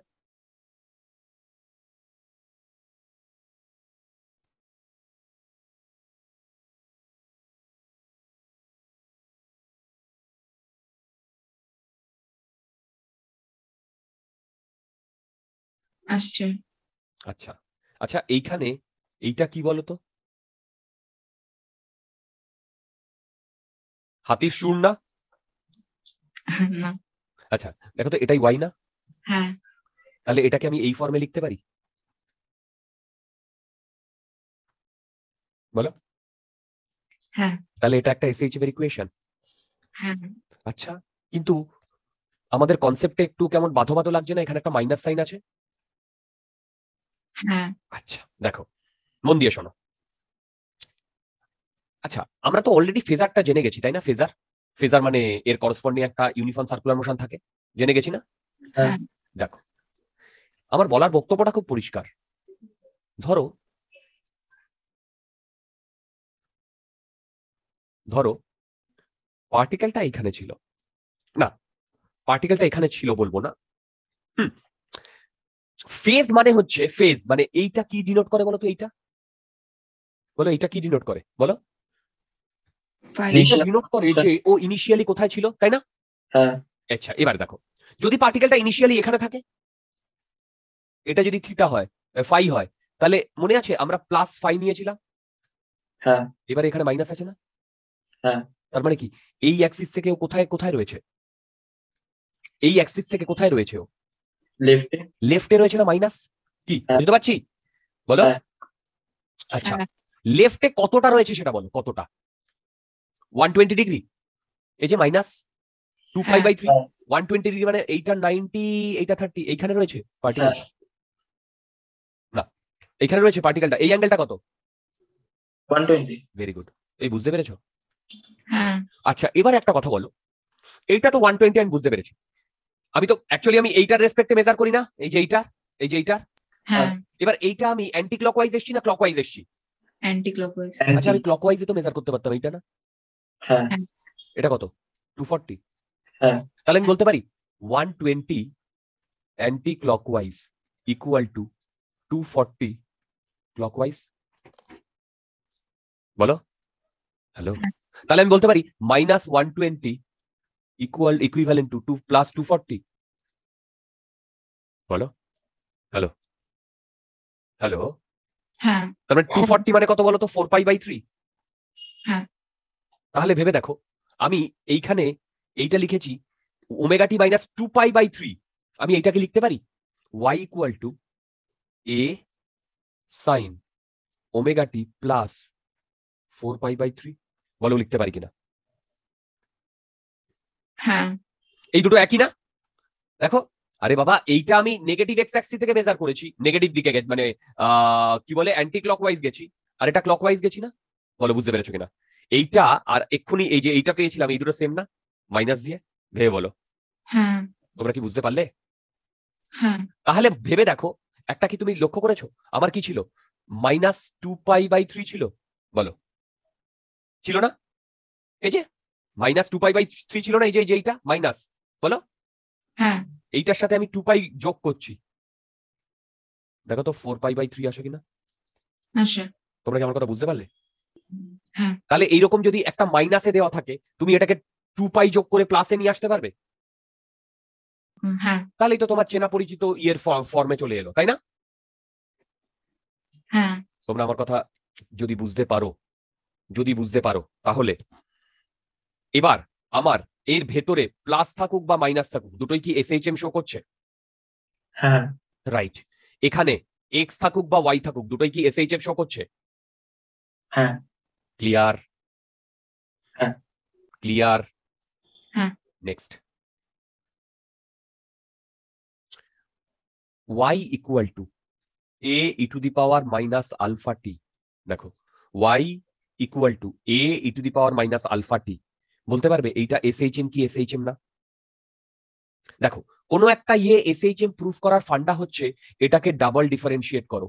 আসছে আচ্ছা আচ্ছা এইখানে এইটা কি বলতো
হাতির সুর না আচ্ছা দেখো তো এটাই ওয়াই না হ্যাঁ তাহলে এটাকে আমি এই ফর্মে লিখতে পারি
বলো
হ্যাঁ
তাহলে এটা একটা এসএইচ এর ইকুয়েশন হ্যাঁ আচ্ছা কিন্তু আমাদের কনসেপ্টে একটু কেমন বাধো লাগছে না এখানে একটা মাইনাস সাইন আছে
হ্যাঁ আচ্ছা
দেখো মন দিয়ে শোনো আচ্ছা আমরা তো অলরেডি ফেজারটা জেনে গেছি তাই না ফেজার ফেজার মানে এর করসপন্ডিং একটা ইউনিফর্ম সার্কুলার মোশন থাকে জেনে গেছি না হ্যাঁ। হ্যাঁ। দেখো আমার বলার বক্তব্যটা খুব পরিষ্কার ধরো ধরো পার্টিকেলটা এখানে ছিল না পার্টিকেলটা এখানে ছিল বলবো না ফেজ মানে হচ্ছে ফেজ মানে এইটা কি ডিনোট করে বলো তো এইটা বলো এইটা কি ডিনোট করে বলো ও ইনিশিয়ালি কোথায় ছিল তাই না হ্যাঁ। আচ্ছা এবার দেখো যদি পার্টিকেলটা ইনিশিয়ালি এখানে থাকে এটা যদি থিটা হয় ফাই হয় তাহলে মনে আছে আমরা প্লাস ফাই নিয়েছিলাম হ্যাঁ এবার এখানে মাইনাস আছে না হ্যাঁ তার মানে কি এই অ্যাক্সিস থেকে ও কোথায় কোথায় রয়েছে এই অ্যাক্সিস থেকে কোথায় রয়েছে ও লেফটে লেফটে রয়েছে না মাইনাস কি হ্যাঁ। বুঝতে পারছি বলো হ্যাঁ। আচ্ছা লেফটে কতটা রয়েছে সেটা বলো কতটা 120 ডিগ্রি এই যে মাইনাস 2 পাই বাই 3 120 ডিগ্রি মানে এইটা 90 এইটা 30 এইখানে রয়েছে পার্টিকেল হ্যাঁ। না এইখানে রয়েছে পার্টিকেলটা এই অ্যাঙ্গেলটা কত 120 ভেরি গুড এই বুঝতে পেরেছো হ্যাঁ আচ্ছা এবার একটা কথা বলো এইটা তো 120 আমি বুঝতে পেরেছি আমি তো অ্যাকচুয়ালি আমি এইটার রেসপেক্টে মেজার করি না এই যে এইটা এই যে এইটার হ্যাঁ। এবার এইটা আমি অ্যান্টি ক্লকওয়াইজ এসছি না ক্লকওয়াইজ এসছি
অ্যান্টি ক্লকওয়াইজ আচ্ছা আমি
ক্লকওয়াইজে তো মেজার করতে পারতাম এইটা না হ্যাঁ।, হ্যাঁ এটা কত টু ফর্টি হ্যাঁ তাহলে আমি বলতে পারি one twenty anticlockwise equal to two forty clockwise বলো হ্যালো তাহলে আমি বলতে পারি minus one twenty equal equivalent to to plus two forty বলো হ্যালো হ্যালো হ্যাঁ তার মানে টু ফর্টি মানে কত বলো তো ফোর পাই বাই থ্রি তাহলে ভেবে দেখো আমি এইখানে এইটা লিখেছি omega T minus two pi by three আমি এইটাকে লিখতে পারি Y equal to A sine omega T plus four pi by three বলো লিখতে পারি কিনা হ্যাঁ এই দুটো একই না দেখো আরে বাবা এইটা আমি নেগেটিভ এক্স অ্যাক্সিস থেকে মেজার করেছি নেগেটিভ দিকে মানে কি বলে অ্যান্টি ক্লকওয়াইজ গেছি আর এটা ক্লকওয়াইজ গেছি না বলো বুঝতে পেরেছো কিনা এইটা আর এক্ষুনি এই যে এইটা পেয়েছিলাম এই দুটো সেম না মাইনাস দিয়ে ভেবে বলো হ্যাঁ। তোমরা কি বুঝতে পারলে হ্যাঁ। তাহলে ভেবে দেখো একটা কি তুমি লক্ষ্য করেছো আমার কি ছিল minus two pi by three ছিল বলো ছিল না এই যে minus two pi by three ছিল না এই যে এইটা মাইনাস বলো হ্যাঁ। এইটার সাথে আমি টু পাই যোগ করছি দেখো তো ফোর পাই বাই থ্রি আসে কিনা তোমরা কি আমার কথা বুঝতে পারলে হ্যাঁ। তাহলে এইরকম যদি একটা মাইনাসে দেওয়া থাকে তুমি এটাকে টু পাই যোগ করে প্লাসে নিয়ে আসতে পারবে হ্যাঁ। তাহলে তো তোমার চেনা পরিচিত ইয়ের ফর্মে চলে এলো তাই না হ্যাঁ। তোমরা আমার কথা যদি বুঝতে পারো যদি বুঝতে পারো তাহলে এবার আমার এর ভেতরে প্লাস থাকুক বা মাইনাস থাকুক দুটোই কি এসএইচএম শো করছে হ্যাঁ রাইট এখানে এক্স থাকুক বা ওয়াই থাকুক দুটোই কি এসএইচএম শো করছে হ্যাঁ ক্লিয়ার হ্যাঁ ক্লিয়ার হ্যাঁ next y equal to a e to the power minus alpha T দেখো y equal to a e to the power minus alpha T বলতে পারবে এইটা এসএইচএম কি এসএইচএম না দেখো কোনো একটা ইয়ে এসএইচএম প্রুফ করার ফান্ডা হচ্ছে এটাকে ডাবল ডিফারেন্সিয়েট করো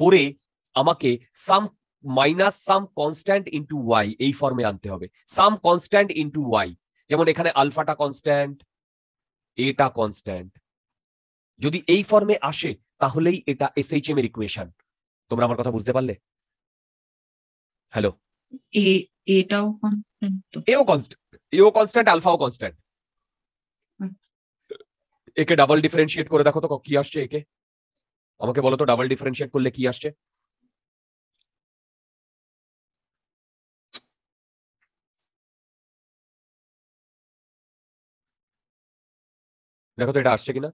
করে আমাকে some minus some constant into Y এই ফর্মে আনতে হবে সাম কনস্ট্যান্ট ইন্টু ওয়াই যেমন এখানে আলফাটা কনস্ট্যান্ট এটা কনস্ট্যান্ট যদি এই ফর্মে আসে তাহলেই এটা এস এইচ এম এর ইকুয়েশন তোমরা আমার কথা বুঝতে পারলে হ্যালো এটাও এও কনস্ট্যান্ট এও কনস্ট্যান্ট আলফাও কনস্ট্যান্ট একে ডাবল ডিফারেন্সিয়েট করে দেখো তো কি আসছে একে আমাকে বলো তো ডাবল ডিফারেন্সিয়েট করলে কি আসছে
দেখো তো এটা আসছে কিনা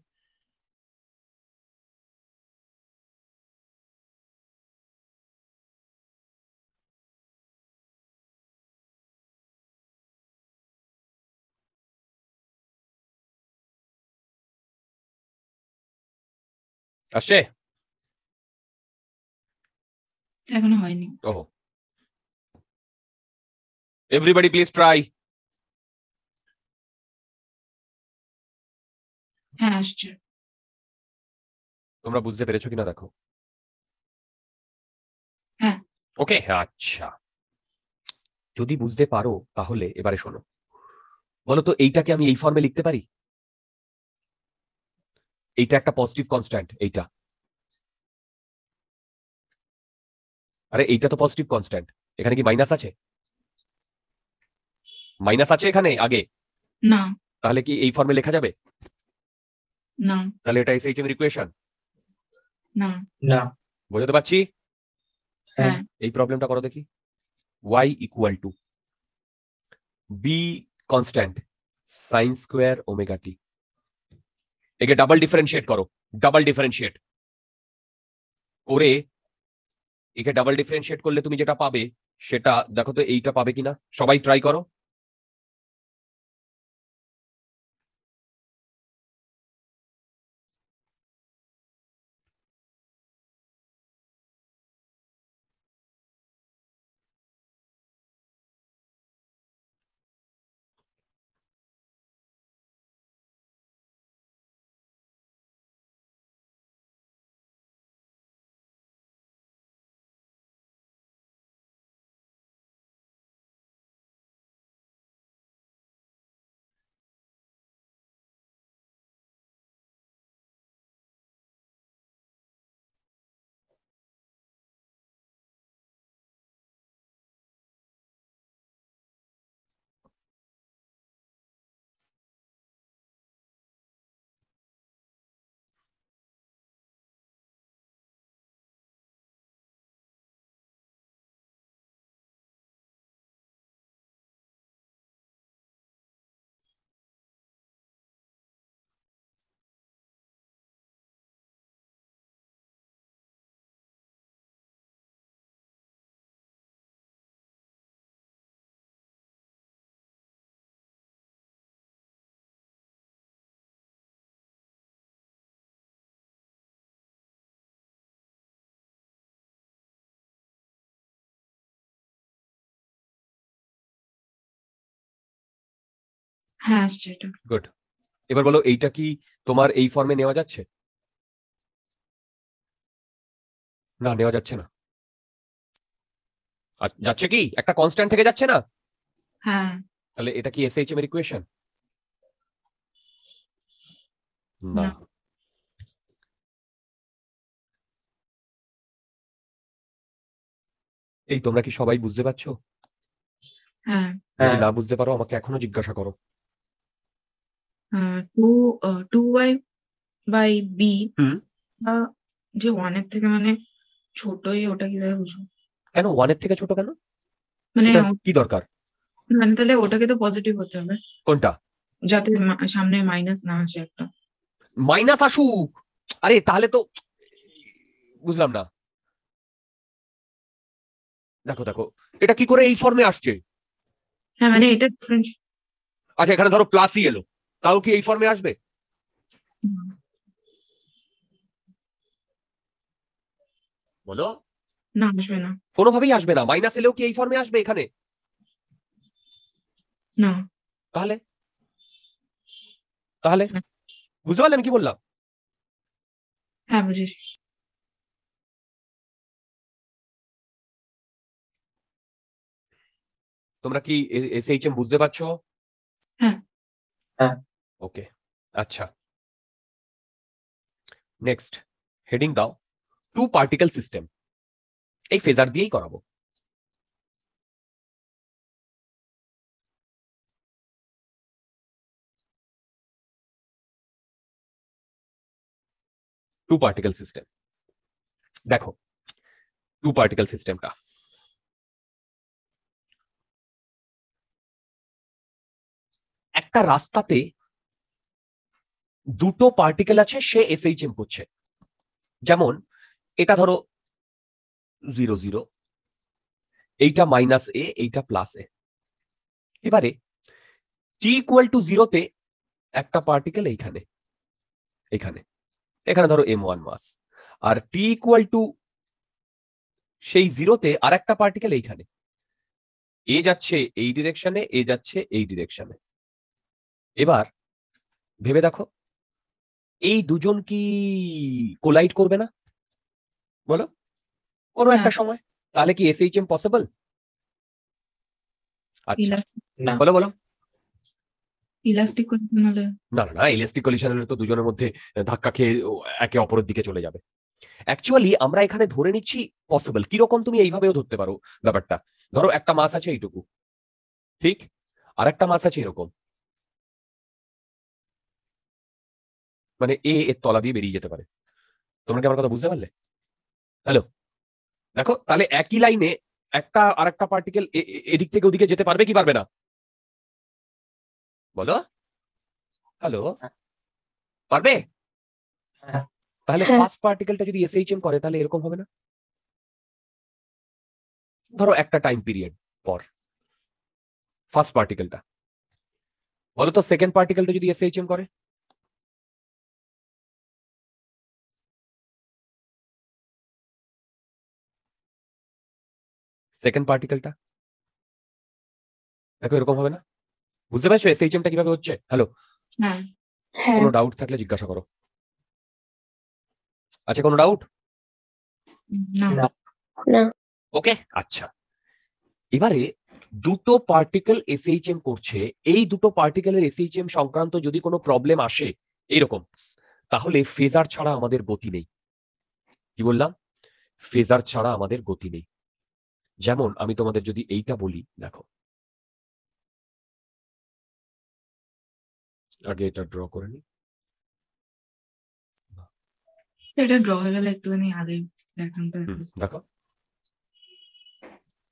আসছে এখনো হয়নি ও এভরিবডি প্লিজ ট্রাই হ্যাঁ, তোমরা বুঝতে পেরেছো কিনা দেখো হ্যাঁ।
ওকে আচ্ছা যদি বুঝতে পারো তাহলে এবারে শোনো বলো তো এইটাকে আমি এই ফর্মে লিখতে পারি এইটা একটা পজিটিভ কনস্ট্যান্ট এইটা আরে এইটা তো পজিটিভ কনস্ট্যান্ট এখানে কি মাইনাস আছে মাইনাস আছে এখানে আগে না তাহলে কি এই ফর্মে লেখা যাবে না তাহলে এটা এসএইচএম এর না না বোঝাতে পারছি হ্যাঁ, হ্যাঁ। এই প্রবলেমটা করো দেখি y equal to b constant sin square omega t একে ডাবল ডিফারেনশিয়েট করো ডাবল ডিফারেনশিয়েট করে একে ডাবল ডিফারেনশিয়েট করলে তুমি যেটা পাবে সেটা দেখো তো এইটা পাবে কিনা সবাই ট্রাই করো
হ্যাঁ সেটা গুড
এবার বলো এইটা কি তোমার এই ফর্মে নেওয়া যাচ্ছে না নেওয়া যাচ্ছে না যাচ্ছে কি একটা কনস্ট্যান্ট থেকে যাচ্ছে না হ্যাঁ তাহলে এটা কি এসএইচএম এর ইকুয়েশন না এই তোমরা কি সবাই বুঝতে পারছো হ্যাঁ, হ্যাঁ। না বুঝতে পারো আমাকে এখনো জিজ্ঞাসা করো
two two by by B hmm বা যে ওয়ানের থেকে মানে ছোটই ওটা কিভাবে বুঝবো
কেন ওয়ানের থেকে ছোট কেন মানে কি দরকার
মানে তাহলে ওটাকে তো পজিটিভ হতে হবে কোনটা যাতে সামনে মাইনাস না আসে একটা
মাইনাস আসুক আরে তাহলে তো বুঝলাম না দেখো দেখো এটা কি করে এই ফর্মে আসছে হ্যাঁ মানে এটা আচ্ছা এখানে ধরো প্লাসই এলো তাও কি এই ফর্মে আসবে বলো না কোনোভাবেই আসবে না মাইনাস এলেও কি এই ফর্মে আসবে এখানে তাহলে তাহলে বুঝতে পারলে আমি কি বললাম হ্যাঁ বুঝেছি তোমরা কি এম বুঝতে পারছো
হ্যাঁ হ্যাঁ
ओके अच्छा नेक्स्ट हेडिंग दाओ
टू पार्टिकल सिस्टम एक फेजार दिए ही करो टू पार्टिकल सिस्टम देखो टू पार्टिकल सिस्टम का एक रास्ता
দুটো পার্টিকেল আছে সে এম করছে যেমন এটা ধরো জিরো জিরো এইটা মাইনাস এ এইটা প্লাস এ এবারে টি ইকুয়াল টু জিরোতে একটা পার্টিকেল এইখানে এখানে এখানে ধরো এম ওয়ান মাস আর টি ইকুয়াল টু সেই জিরোতে আর একটা পার্টিকেল এইখানে এ যাচ্ছে এই ডিরেকশনে এ যাচ্ছে এই ডিরেকশনে এবার ভেবে দেখো এই দুজন কি কোলাইড করবে না বলো কোনো একটা সময় তাহলে কি এসএইচএম পসিবল আচ্ছা বলো বলো না না ইলাস্টিক কলিশন তো দুজনের মধ্যে ধাক্কা খেয়ে একে অপরের দিকে চলে যাবে অ্যাকচুয়ালি আমরা এখানে ধরে নিচ্ছি পসিবল কিরকম তুমি এইভাবেও ধরতে পারো ব্যাপারটা ধরো একটা মাছ আছে এইটুকু ঠিক আর একটা মাছ আছে এরকম মানে এ এর তলা দিয়ে বেরিয়ে যেতে পারে তোমরা কি আমার কথা বুঝতে পারলে হ্যালো দেখো তাহলে একই লাইনে একটা আর একটা পার্টিকেল এদিক থেকে ওদিকে যেতে পারবে কি পারবে না বলো হ্যালো পারবে তাহলে ফার্স্ট হ্যাঁ। পার্টিকেলটা যদি এসএইচএম করে তাহলে এরকম হবে না ধরো একটা টাইম পিরিয়ড পর ফার্স্ট পার্টিকেলটা বলো তো সেকেন্ড পার্টিকেলটা যদি এসএইচএম করে
সেকেন্ড পার্টিকেলটা দেখো এরকম হবে না বুঝতে পারছো এমটা কিভাবে হচ্ছে হ্যালো হ্যাঁ। কোনো
ডাউট থাকলে জিজ্ঞাসা করো আচ্ছা কোনো ডাউট ওকে আচ্ছা এবারে দুটো পার্টিকেল এসএইচএম করছে এই দুটো পার্টিকেলের এসএইচএম সংক্রান্ত যদি কোনো প্রবলেম আসে এরকম তাহলে ফেজার ছাড়া আমাদের গতি নেই কি বললাম ফেজার ছাড়া আমাদের গতি নেই যেমন আমি তোমাদের যদি এইটা বলি
দেখো আগে এটা ড্র
করে নি
এটা ড্র হয়ে গেলে একটুখানি
দেখো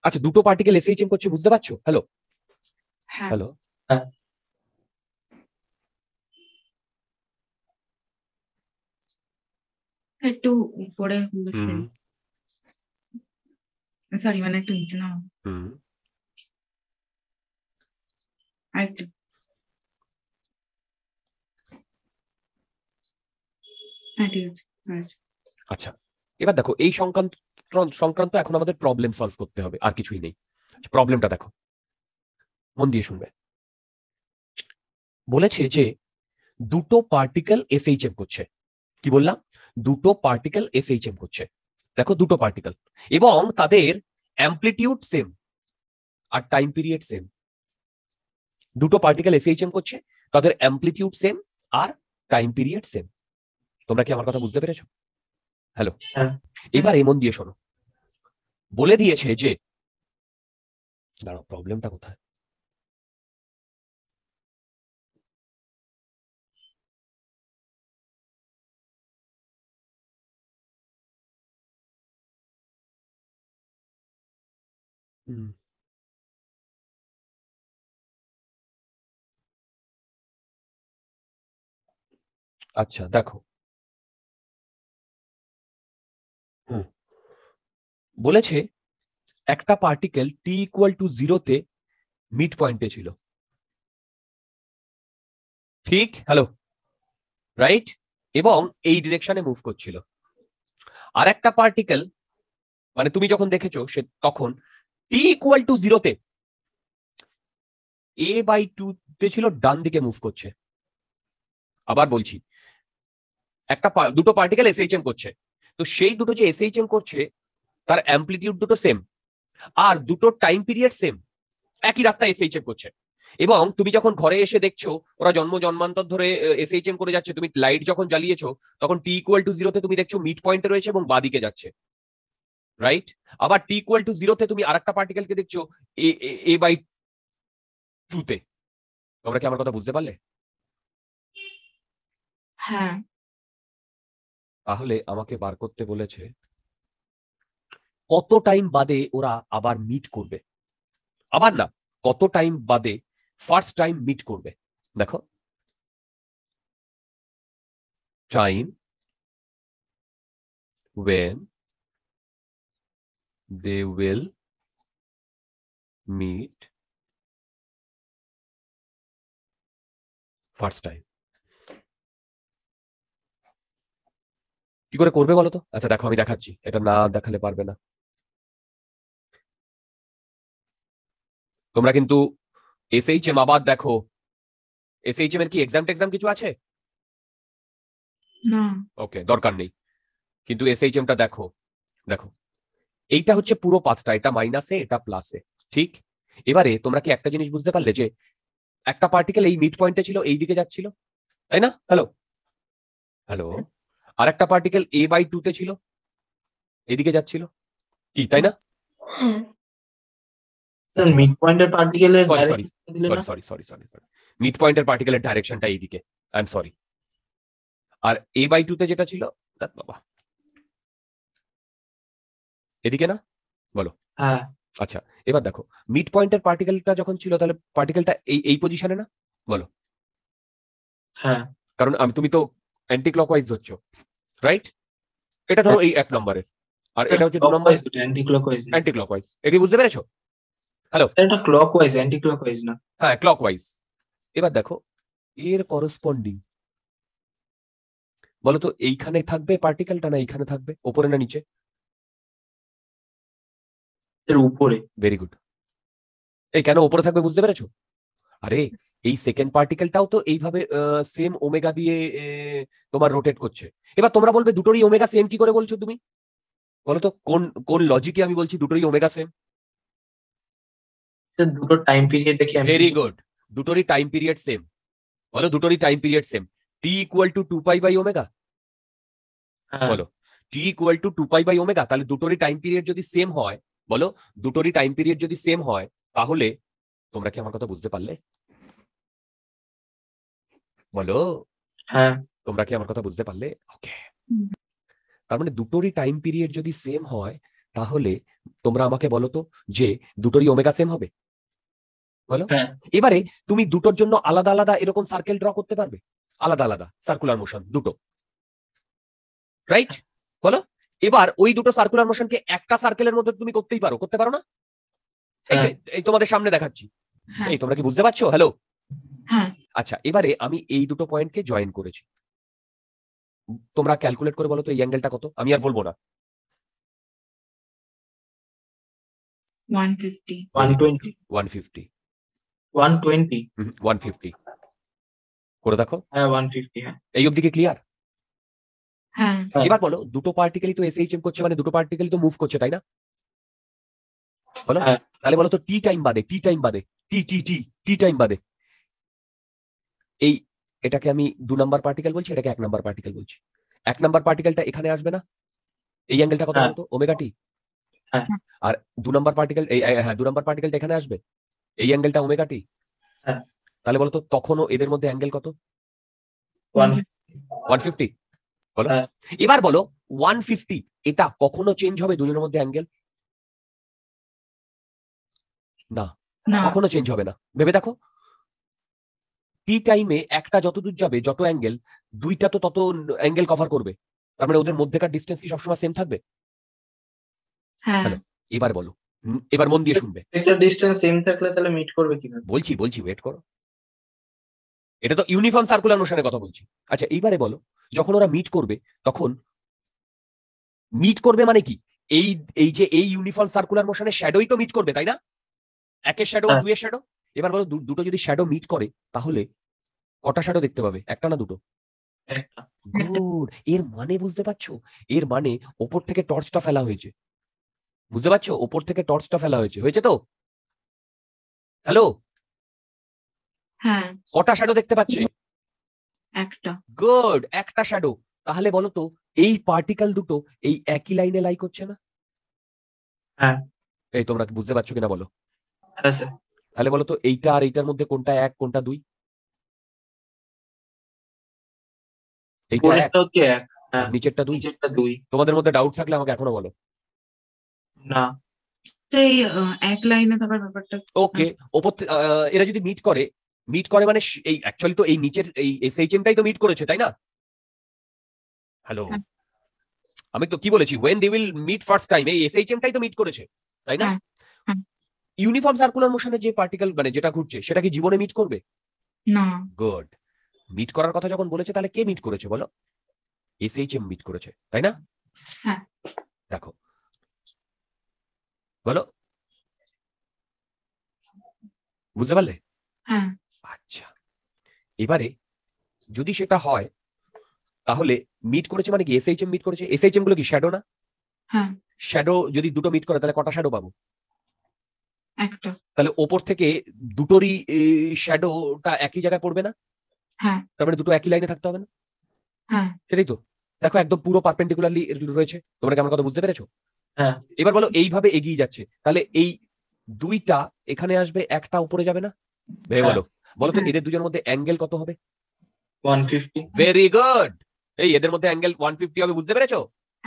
আচ্ছা দুটো পার্টিকেল এসএইচএম করছে বুঝতে পারছো হ্যালো হ্যালো হ্যাঁ।
একটু উপরে সরি মানে একটু নিচে নাও আর
আচ্ছা এবার দেখো এই সংক্রান্ত সংক্রান্ত এখন আমাদের প্রবলেম সলভ করতে হবে আর কিছুই নেই প্রবলেমটা আচ্ছা, দেখো মন দিয়ে শুনবে বলেছে যে দুটো পার্টিকেল এসএইচএম করছে কি বললাম দুটো পার্টিকেল এসএইচএম করছে দেখো দুটো পার্টিকেল এবং তাদের অ্যাম্পলিটিউড সেম আর টাইম পিরিয়ড সেম দুটো পার্টিকেল এসএইচএম e করছে তাদের অ্যাম্পলিটিউড সেম আর টাইম পিরিয়ড সেম তোমরা কি আমার কথা বুঝতে পেরেছো হ্যালো এবার এমন দিয়ে শোনো বলে দিয়েছে যে দাঁড়াও
প্রবলেমটা কোথায় Mm. আচ্ছা, দেখো।
বলেছে একটা পার্টিকেল টি ইকুয়াল টু জিরোতে তে মিড পয়েন্টে ছিল। ঠিক? হ্যালো? রাইট? এবং এই ডিরেকশনে মুভ করছিল। আরেকটা পার্টিকেল মানে তুমি যখন দেখেছো সে তখন ইকুয়াল টু জিরোতে এ বাই টু তে ছিল ডান দিকে মুভ করছে আবার বলছি একটা দুটো পার্টিকেল এসএইচএম করছে তো সেই দুটো যে এসএইচএম করছে তার অ্যাম্পলিটিউড দুটো সেম আর দুটো টাইম পিরিয়ড সেম একই রাস্তায় এসএইচএম করছে এবং তুমি যখন ঘরে এসে দেখছো ওরা জন্ম জন্মান্তর ধরে এম করে যাচ্ছে তুমি লাইট যখন জ্বালিয়েছো তখন টি ইকুয়াল টু জিরোতে তুমি দেখছো মিড পয়েন্টে রয়েছে এবং বাদিকে যাচ্ছে রাইট আবার টি ইকুয়াল টু জিরোতে তুমি আরেকটা পার্টিকেলকে দেখছো এ বাই টুতে তোমরা কি আমার কথা বুঝতে পারলে হ্যাঁ তাহলে আমাকে বার করতে বলেছে কত টাইম বাদে ওরা আবার মিট করবে আবার না কত টাইম বাদে ফার্স্ট টাইম মিট করবে দেখো time when
they will meet first time কি করে করবে বলো তো আচ্ছা দেখো আমি দেখাচ্ছি
এটা না দেখালে পারবে না তোমরা কিন্তু এসএইচএম আবার দেখো এসএইচএম এর কি এক্সাম টেক্সাম কিছু আছে না ওকে দরকার নেই কিন্তু এসএইচএমটা দেখো দেখো এইটা হচ্ছে পুরো পাথটা এটা মাইনাসে এটা প্লাসে ঠিক এবারে তোমরা কি একটা জিনিস বুঝতে পারলে যে একটা পার্টিকেল এই মিড পয়েন্টে ছিল এই দিকে যাচ্ছিল তাই না হ্যালো হ্যালো আর একটা পার্টিকেল এ বাই টু তে ছিল এদিকে যাচ্ছিল কি তাই না মিড পয়েন্টের পার্টিকেলের সরি সরি সরি মিড পয়েন্টের পার্টিকেলের ডাইরেকশনটা এইদিকে আই এম সরি আর এ বাই টু তে যেটা ছিল বাবা এদিকে না বলো হ্যাঁ আচ্ছা এবার দেখো মিড পয়েন্টের পার্টিকেলটা যখন ছিল তাহলে পার্টিকেলটা এই এই পজিশনে না বলো হ্যাঁ কারণ আমি তুমি তো অ্যান্টি ক্লকওয়াইজ ধরছ রাইট এটা ধরো হ্যাঁ। এই এক নম্বরের আর এটা হচ্ছে দুই নম্বর অ্যান্টি ক্লকওয়াইজ অ্যান্টি ক্লকওয়াইজ এটা বুঝতে পেরেছো হ্যালো এটা ক্লকওয়াইজ অ্যান্টি ক্লকওয়াইজ না হ্যাঁ ক্লকওয়াইজ এবার দেখো এর করসপন্ডিং বলো তো এইখানে থাকবে পার্টিকেলটা না এইখানে থাকবে ওপরে না নিচে
এর উপরে ভেরি গুড
এই কেন উপরে থাকবে বুঝতে পেরেছো আরে এই সেকেন্ড পার্টিকেলটাও তো এইভাবে সেম ওমেগা দিয়ে তোমার রোটেট করছে এবার তোমরা বলবে দুটোরই ওমেগা সেম কি করে বলছো তুমি বলো তো কোন কোন লজিকে আমি বলছি দুটোরই ওমেগা সেম দুটো টাইম পিরিয়ড দেখে ভেরি গুড দুটোরই টাইম পিরিয়ড সেম বলো দুটোরই time period same T equal to two pi by omega বলো T equal to two pi by omega তাহলে দুটোরই টাইম পিরিয়ড যদি সেম হয় বলো দুটোরই টাইম পিরিয়ড যদি সেম হয় তাহলে তোমরা কি আমার কথা বুঝতে পারলে বলো হ্যাঁ তোমরা কি আমার কথা বুঝতে পারলে ওকে তার মানে দুটোরই টাইম পিরিয়ড যদি সেম হয় তাহলে তোমরা আমাকে বলো তো যে দুটোরই ওমেগা সেম হবে বলো হ্যাঁ। এবারে তুমি দুটোর জন্য আলাদা আলাদা এরকম সার্কেল ড্র করতে পারবে আলাদা আলাদা সার্কুলার মোশন দুটো রাইট বলো এবার ওই দুটো সার্কুলার মোশনকে একটা সার্কেলের মধ্যে তুমি করতেই পারো করতে পারো না এই হ্যাঁ। তোমাদের সামনে দেখাচ্ছি হ্যাঁ। এই তোমরা কি বুঝতে পারছো হ্যালো আচ্ছা এবারে আমি এই দুটো পয়েন্টকে জয়েন করেছি তোমরা ক্যালকুলেট করে বলো তো এই অ্যাঙ্গেলটা কত আমি আর বলবো না করে দেখো হ্যাঁ, এই অব্দি কি ক্লিয়ার হ্যাঁ। হ্যাঁ। এবার বলো দুটো পার্টিকেলই তো এসএইচএম করছে মানে দুটো পার্টিকেলই তো মুভ করছে তাই না বলো হ্যাঁ। তাহলে বলো তো টি টাইম বাদে টি টাইম বাদে টি টি টি টি টাইম বাদে এই এটাকে আমি দু নাম্বার পার্টিকেল বলছি এটাকে এক নাম্বার পার্টিকেল বলছি এক নাম্বার পার্টিকেলটা এখানে আসবে না এই অ্যাঙ্গেলটা কত বলতো ওমেগা টি আর দু নাম্বার পার্টিকেল এই হ্যাঁ দু নাম্বার পার্টিকেলটা এখানে আসবে এই অ্যাঙ্গেলটা ওমেগা টি তাহলে বলতো তখনও এদের মধ্যে অ্যাঙ্গেল কত ওয়ান ফিফটি বলো হ্যাঁ। এবার বলো ওয়ান ফিফটি এটা কখনো চেঞ্জ হবে দুজনের মধ্যে অ্যাঙ্গেল না কখনো চেঞ্জ হবে না ভেবে দেখো টি টাইমে একটা যত দূর যাবে যত অ্যাঙ্গেল দুইটা তো তত অ্যাঙ্গেল কভার করবে তার মানে ওদের মধ্যেকার ডিস্টেন্স কি সবসময় সেম থাকবে হ্যাঁ। এবার বলো এবার মন দিয়ে শুনবে ডিস্টেন্স সেম থাকলে তাহলে মিট করবে কিভাবে বলছি বলছি ওয়েট করো এটা তো ইউনিফর্ম সার্কুলার মোশনের কথা বলছি আচ্ছা এইবারে বলো যখন ওরা মিট করবে তখন মিট করবে মানে কি এই এই যে এই ইউনিফর্ম সার্কুলার মোশনের শ্যাডোই তো মিট করবে তাই না একের শ্যাডো দুয়ের শ্যাডো এবার বলো দুটো যদি শ্যাডো মিট করে তাহলে কটা শ্যাডো দেখতে পাবে একটা না দুটো এর মানে বুঝতে পারছো এর মানে ওপর থেকে টর্চটা ফেলা হয়েছে বুঝতে পারছো ওপর থেকে টর্চটা ফেলা হয়েছে হয়েছে তো হ্যালো হ্যাঁ কটা শ্যাডো দেখতে পাচ্ছি একটা গুড একটা শ্যাডো তাহলে বলো তো এই পার্টিকেল দুটো এই একই লাইনে লাই করছে না হ্যাঁ এই তোমরা কি বুঝতে পারছো কিনা বলো হ্যাঁ, তাহলে বলো তো এইটা আর এইটার মধ্যে কোনটা এক কোনটা দুই এইটা এক হ্যাঁ। নিচেরটা দুই নিচেরটা দুই তোমাদের মধ্যে ডাউট থাকলে আমাকে এখনো বলো না
এক লাইনে থাকার ব্যাপারটা
ওকে ওপর এরা যদি মিট করে মিট করে মানে এই অ্যাকচুয়ালি তো এই নিচের এই এসএইচএমটাই তো মিট করেছে তাই না হ্যালো আমি তো কি বলেছি when they will meet first time এই এসএইচএমটাই তো মিট করেছে তাই না ইউনিফর্ম সার্কুলার মোশনে যে পার্টিকেল মানে যেটা ঘুরছে সেটা কি জীবনে মিট করবে না গুড মিট করার কথা যখন বলেছে তাহলে কে মিট করেছে বলো এসএইচএম মিট করেছে তাই না হ্যাঁ। দেখো বলো বুঝতে পারলে হ্যাঁ এবারে যদি সেটা হয় তাহলে মিট করেছে মানে কি এসএইচএম মিট করেছে এসএইচএম গুলো কি শ্যাডো না শ্যাডো যদি দুটো মিট করে তাহলে কটা শ্যাডো পাবো তাহলে ওপর থেকে দুটোরই শ্যাডোটা একই জায়গায় পড়বে না হ্যাঁ মানে দুটো একই লাইনে থাকতে হবে না হ্যাঁ। সেটাই তো দেখো একদম পুরো পারপেন্ডিকুলারলি রয়েছে তোমরা কি আমার কথা বুঝতে পেরেছো হ্যাঁ এবার বলো এইভাবে এগিয়ে যাচ্ছে তাহলে এই দুইটা এখানে আসবে একটা উপরে যাবে না ভেবে হ্যাঁ। বলো বলো তো এদের দুজনের মধ্যে অ্যাঙ্গেল কত হবে ওয়ান ভেরি গুড এই এদের মধ্যে অ্যাঙ্গেল ওয়ান ফিফটি হবে বুঝতে পেরেছো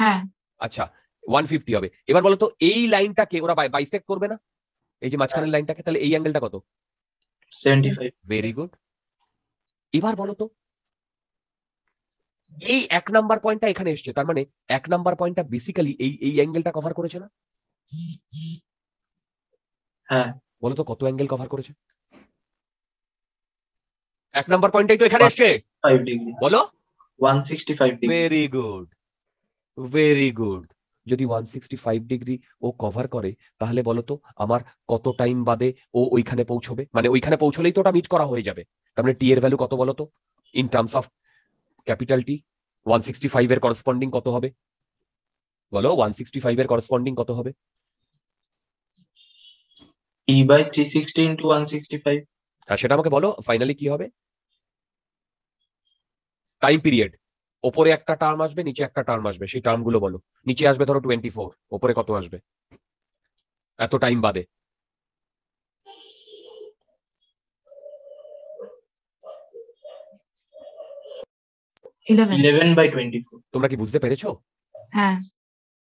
হ্যাঁ আচ্ছা ওয়ান ফিফটি হবে এবার বলো তো এই লাইনটাকে ওরা বাইসেক করবে না এই যে মাঝখানের লাইনটাকে হ্যাঁ। তাহলে এই অ্যাঙ্গেলটা কত ভেরি গুড এবার বলো তো এই এক নাম্বার পয়েন্টটা এখানে এসছে তার মানে এক নাম্বার পয়েন্টটা বেসিক্যালি এই এই অ্যাঙ্গেলটা কভার করেছে না হ্যাঁ বলো তো কত অ্যাঙ্গেল কভার করেছে এক নম্বর পয়েন্টে একটু এখানে আসছে বলো ভেরি গুড ভেরি গুড যদি ফাইভ ডিগ্রি ও কভার করে তাহলে বলো তো আমার কত টাইম বাদে ও ওইখানে পৌঁছবে মানে ওইখানে পৌঁছলেই তো ওটা মিট করা হয়ে যাবে তার মানে টি এর ভ্যালু কত বলো তো in terms of capital T one sixty এর করসপন্ডিং কত হবে বলো ওয়ান সিক্সটি এর করসপন্ডিং কত হবে T by one sixty five আর সেটা আমাকে বলো ফাইনালি কি হবে টাইম পিরিয়ড ওপরে একটা টার্ম আসবে নিচে একটা টার্ম আসবে সেই টার্ম গুলো বলো নিচে আসবে ধরো টোয়েন্টি ফোর ওপরে কত আসবে এত টাইম বাদে তোমরা কি বুঝতে পেরেছো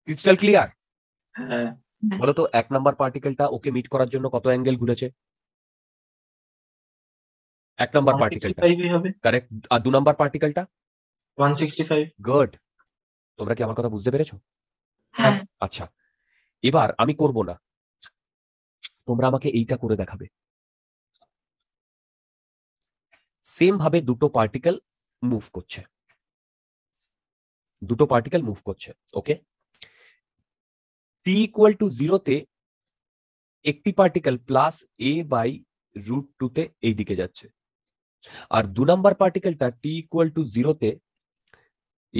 ক্রিস্টাল হ্যাঁ। হ্যাঁ। ক্লিয়ার বলো তো এক নাম্বার পার্টিকেলটা ওকে মিট করার জন্য কত অ্যাঙ্গেল ঘুরেছে এক নম্বর পার্টিকেলটা কারেক্ট আর দু নম্বর পার্টিকেলটা 165 গুড তোমরা কি আমার কথা বুঝতে পেরেছো হ্যাঁ আচ্ছা এবার আমি করব না তোমরা আমাকে এইটা করে দেখাবে সেম ভাবে দুটো পার্টিকেল মুভ করছে দুটো পার্টিকেল মুভ করছে ওকে টি ইকুয়াল টু জিরোতে একটি particle plus A by root টুতে এইদিকে যাচ্ছে আর দু নাম্বার পার্টিকেলটা টি ইকুয়াল টু জিরোতে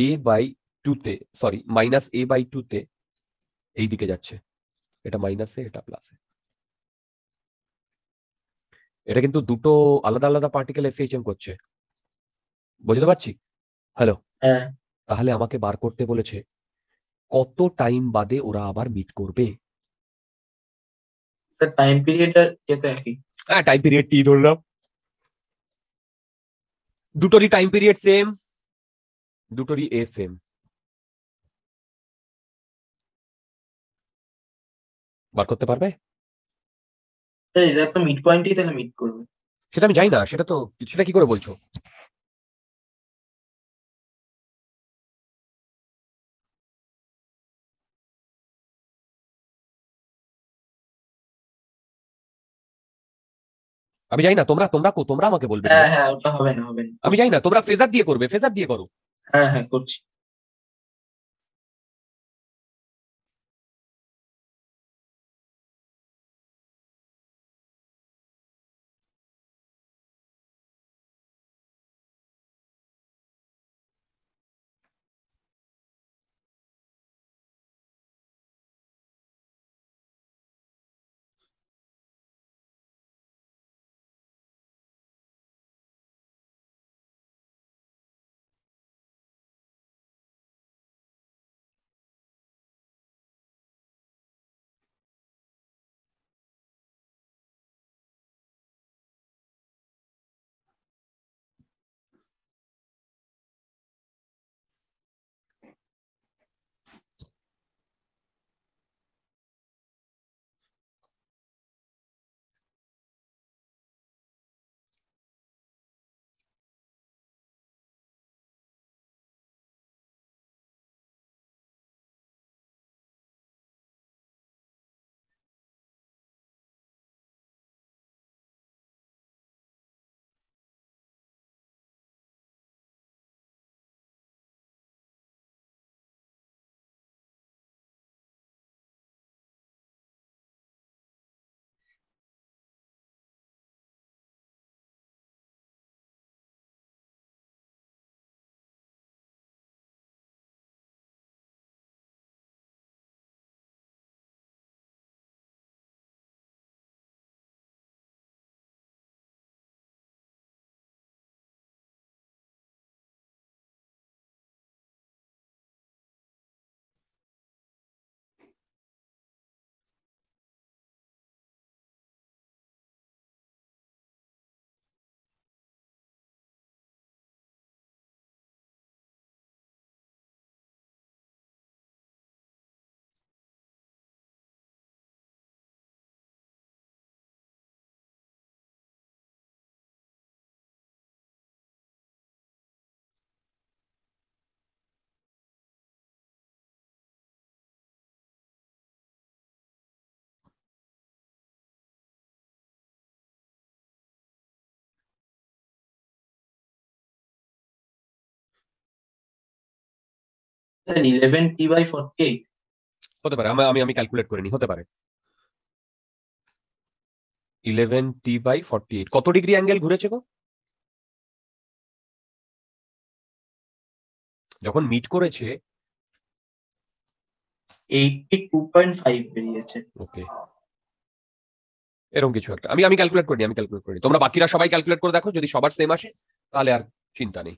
এ বাই টুতে সরি মাইনাস এ বাই টুতে এই দিকে যাচ্ছে এটা মাইনাসে এটা প্লাসে এটা কিন্তু দুটো আলাদা আলাদা পার্টিকেল এসএইচএম করছে বুঝতে পারছি হ্যালো তাহলে আমাকে বার করতে বলেছে কত টাইম বাদে ওরা আবার মিট করবে টাইম পিরিয়ড হ্যাঁ টাইম পিরিয়ড টি ধরলাম দুটোরই টাইম পিরিয়ড সেম
দুটোরই এ সেম বার করতে পারবে এটা তো মিড তাহলে করবে সেটা আমি জানি না সেটা তো সেটা কি করে বলছো আমি জানি না তোমরা তোমরা তোমরা আমাকে বলবে হ্যাঁ হ্যাঁ ওটা হবে না হবে আমি জানি না তোমরা ফেজার দিয়ে করবে ফেজার দিয়ে করো হ্যাঁ হ্যাঁ করছি eleven T by forty eight হতে পারে আমি আমি ক্যালকুলেট করিনি হতে পারে eleven T by forty eight কত ডিগ্রি অ্যাঙ্গেল ঘুরেছে গো যখন মিট করেছে এইটটি
টু পয়েন্ট ফাইভ বেরিয়েছে ওকে এরকম কিছু একটা আমি আমি ক্যালকুলেট করিনি আমি ক্যালকুলেট করিনি তোমরা বাকিরা সবাই ক্যালকুলেট করে দেখো যদি সবার সেম আসে তাহলে আর চিন্তা নেই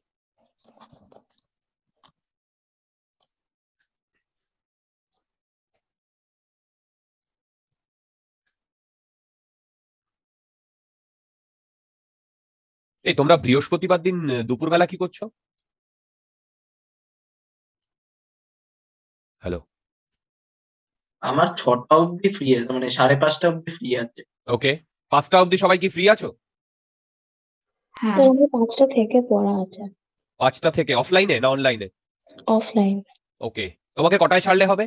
এই তোমরা বৃহস্পতিবার দিন দুপুরবেলা কি করছো হ্যালো
আমার ছটা অবধি ফ্রি আছে মানে সাড়ে পাঁচটা অবধি ফ্রি আছে ওকে পাঁচটা অবধি সবাই কি ফ্রি আছো
হ্যাঁ। হ্যাঁ, পাঁচটা থেকে পড়া আছে
পাঁচটা থেকে অফলাইনে না অনলাইনে অফলাইন ওকে তোমাকে কটায় ছাড়লে হবে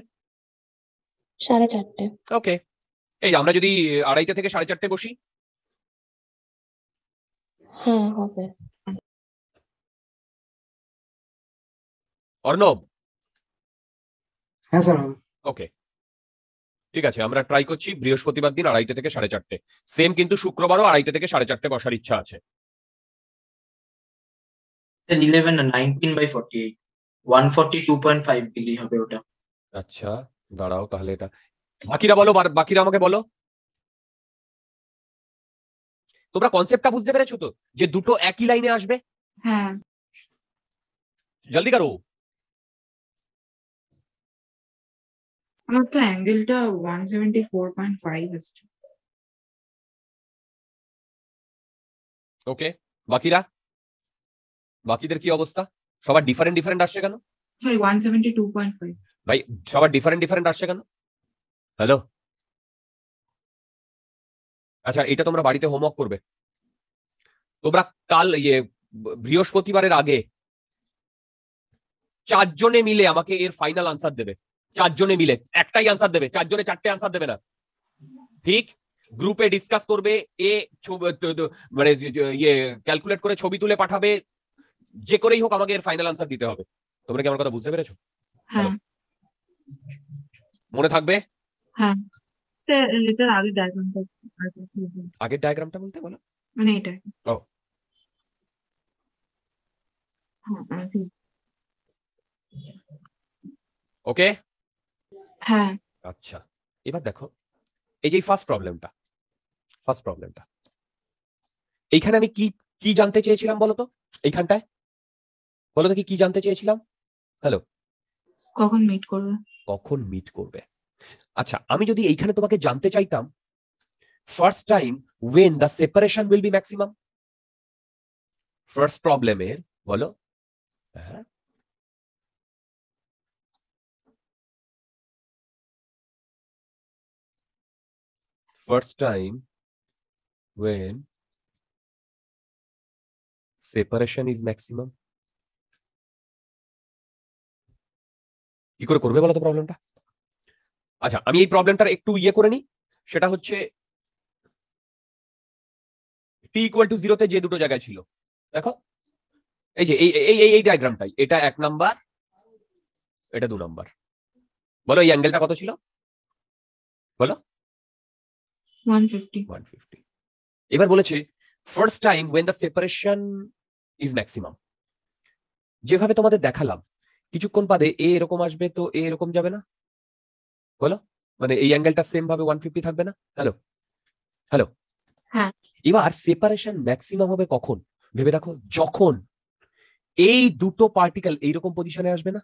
সাড়ে চারটে ওকে
এই আমরা যদি আড়াইটা থেকে সাড়ে চারটে বসি হ্যাঁ, অর্ণব হ্যাঁ স্যার ওকে ঠিক আছে আমরা ট্রাই করছি বৃহস্পতিবার দিন আড়াইটে থেকে সাড়ে চারটে সেম কিন্তু শুক্রবারও আড়াইটে থেকে সাড়ে চারটে বসার ইচ্ছা আছে eleven nineteen by forty one forty two point five হবে ওটা আচ্ছা দাঁড়াও তাহলে এটা বাকিরা বলো বাকিরা আমাকে বলো তোমরা কনসেপ্টটা বুঝতে পেরেছো তো যে দুটো একই লাইনে আসবে
হ্যাঁ
জলদি করো আমার তো অ্যাঙ্গেলটা 174.5 আসছে
ওকে বাকিরা বাকিদের কি অবস্থা সবার ডিফারেন্ট ডিফারেন্ট আসছে কেন
সরি 172.5
ভাই সবার ডিফারেন্ট ডিফারেন্ট আসছে কেন হ্যালো আচ্ছা এটা তোমরা বাড়িতে হোমওয়ার্ক করবে তোমরা কাল ইয়ে বৃহস্পতিবারের আগে চারজনে মিলে আমাকে এর ফাইনাল আনসার দেবে চারজনে মিলে একটাই আনসার দেবে চারজনে চারটে আনসার দেবে না ঠিক গ্রুপে ডিসকাস করবে এ মানে ইয়ে ক্যালকুলেট করে ছবি তুলে পাঠাবে যে করেই হোক আমাকে এর ফাইনাল আনসার দিতে হবে তোমরা কি আমার কথা বুঝতে পেরেছো হ্যাঁ। মনে থাকবে
হ্যাঁ এটা আগে ডায়াগ্রামটা
আগের ডায়াগ্রামটা বলতে বলো মানে এটা ও হ্যাঁ, ওকে হ্যাঁ আচ্ছা এবার দেখো এই যে ফার্স্ট প্রবলেমটা ফার্স্ট প্রবলেমটা এইখানে আমি কি কি জানতে চেয়েছিলাম বলো তো এইখানটায় বলো তো কি জানতে চেয়েছিলাম হ্যালো
কখন মিট করবে
কখন মিট করবে আচ্ছা আমি যদি এইখানে তোমাকে জানতে চাইতাম first time when the separation will be maximum first প্রবলেমের বলো হ্যাঁ
first time when separation is maximum কি করে করবে বলো তো প্রবলেমটা
আচ্ছা আমি এই প্রবলেমটার একটু ইয়ে করে নিই সেটা হচ্ছে টি ইকুয়াল টু জিরোতে যে দুটো জায়গায় ছিল দেখো এই যে এই এই এই ডায়াগ্রামটাই এটা এক নাম্বার এটা দু নাম্বার বলো এই অ্যাঙ্গেলটা কত ছিল
বলো এবার
বলেছে first time when the separation is maximum যেভাবে তোমাদের দেখালাম কিছুক্ষণ বাদে এ এরকম আসবে তো এ এরকম যাবে না বলো মানে এই অ্যাঙ্গেলটা সেম ভাবে ওয়ান ফিফটি থাকবে না হ্যালো হ্যালো এবার সেপারেশন ম্যাক্সিমাম হবে কখন ভেবে দেখো যখন এই দুটো পার্টিকেল এইরকম পজিশনে আসবে না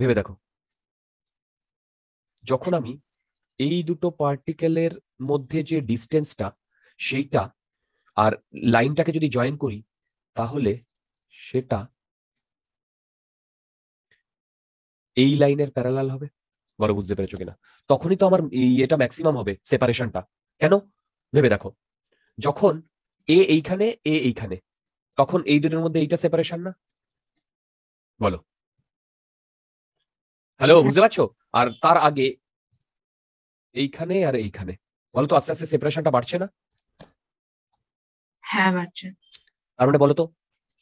ভেবে দেখো যখন আমি এই দুটো পার্টিকেলের মধ্যে যে ডিস্টেন্সটা সেইটা আর লাইনটাকে যদি জয়েন করি তাহলে সেটা এই লাইনের প্যারালাল হবে বড় বুঝতে পেরেছো কিনা তখনই তো আমার এটা ম্যাক্সিমাম হবে সেপারেশনটা কেন ভেবে দেখো যখন এ এইখানে এ এইখানে তখন এই দুটোর মধ্যে এইটা সেপারেশন না বলো হ্যালো বুঝতে পারছো আর তার আগে এইখানে আর এইখানে বলতো আস্তে আস্তে সেপারেশনটা বাড়ছে না হ্যাঁ বাড়ছে তার মানে বলতো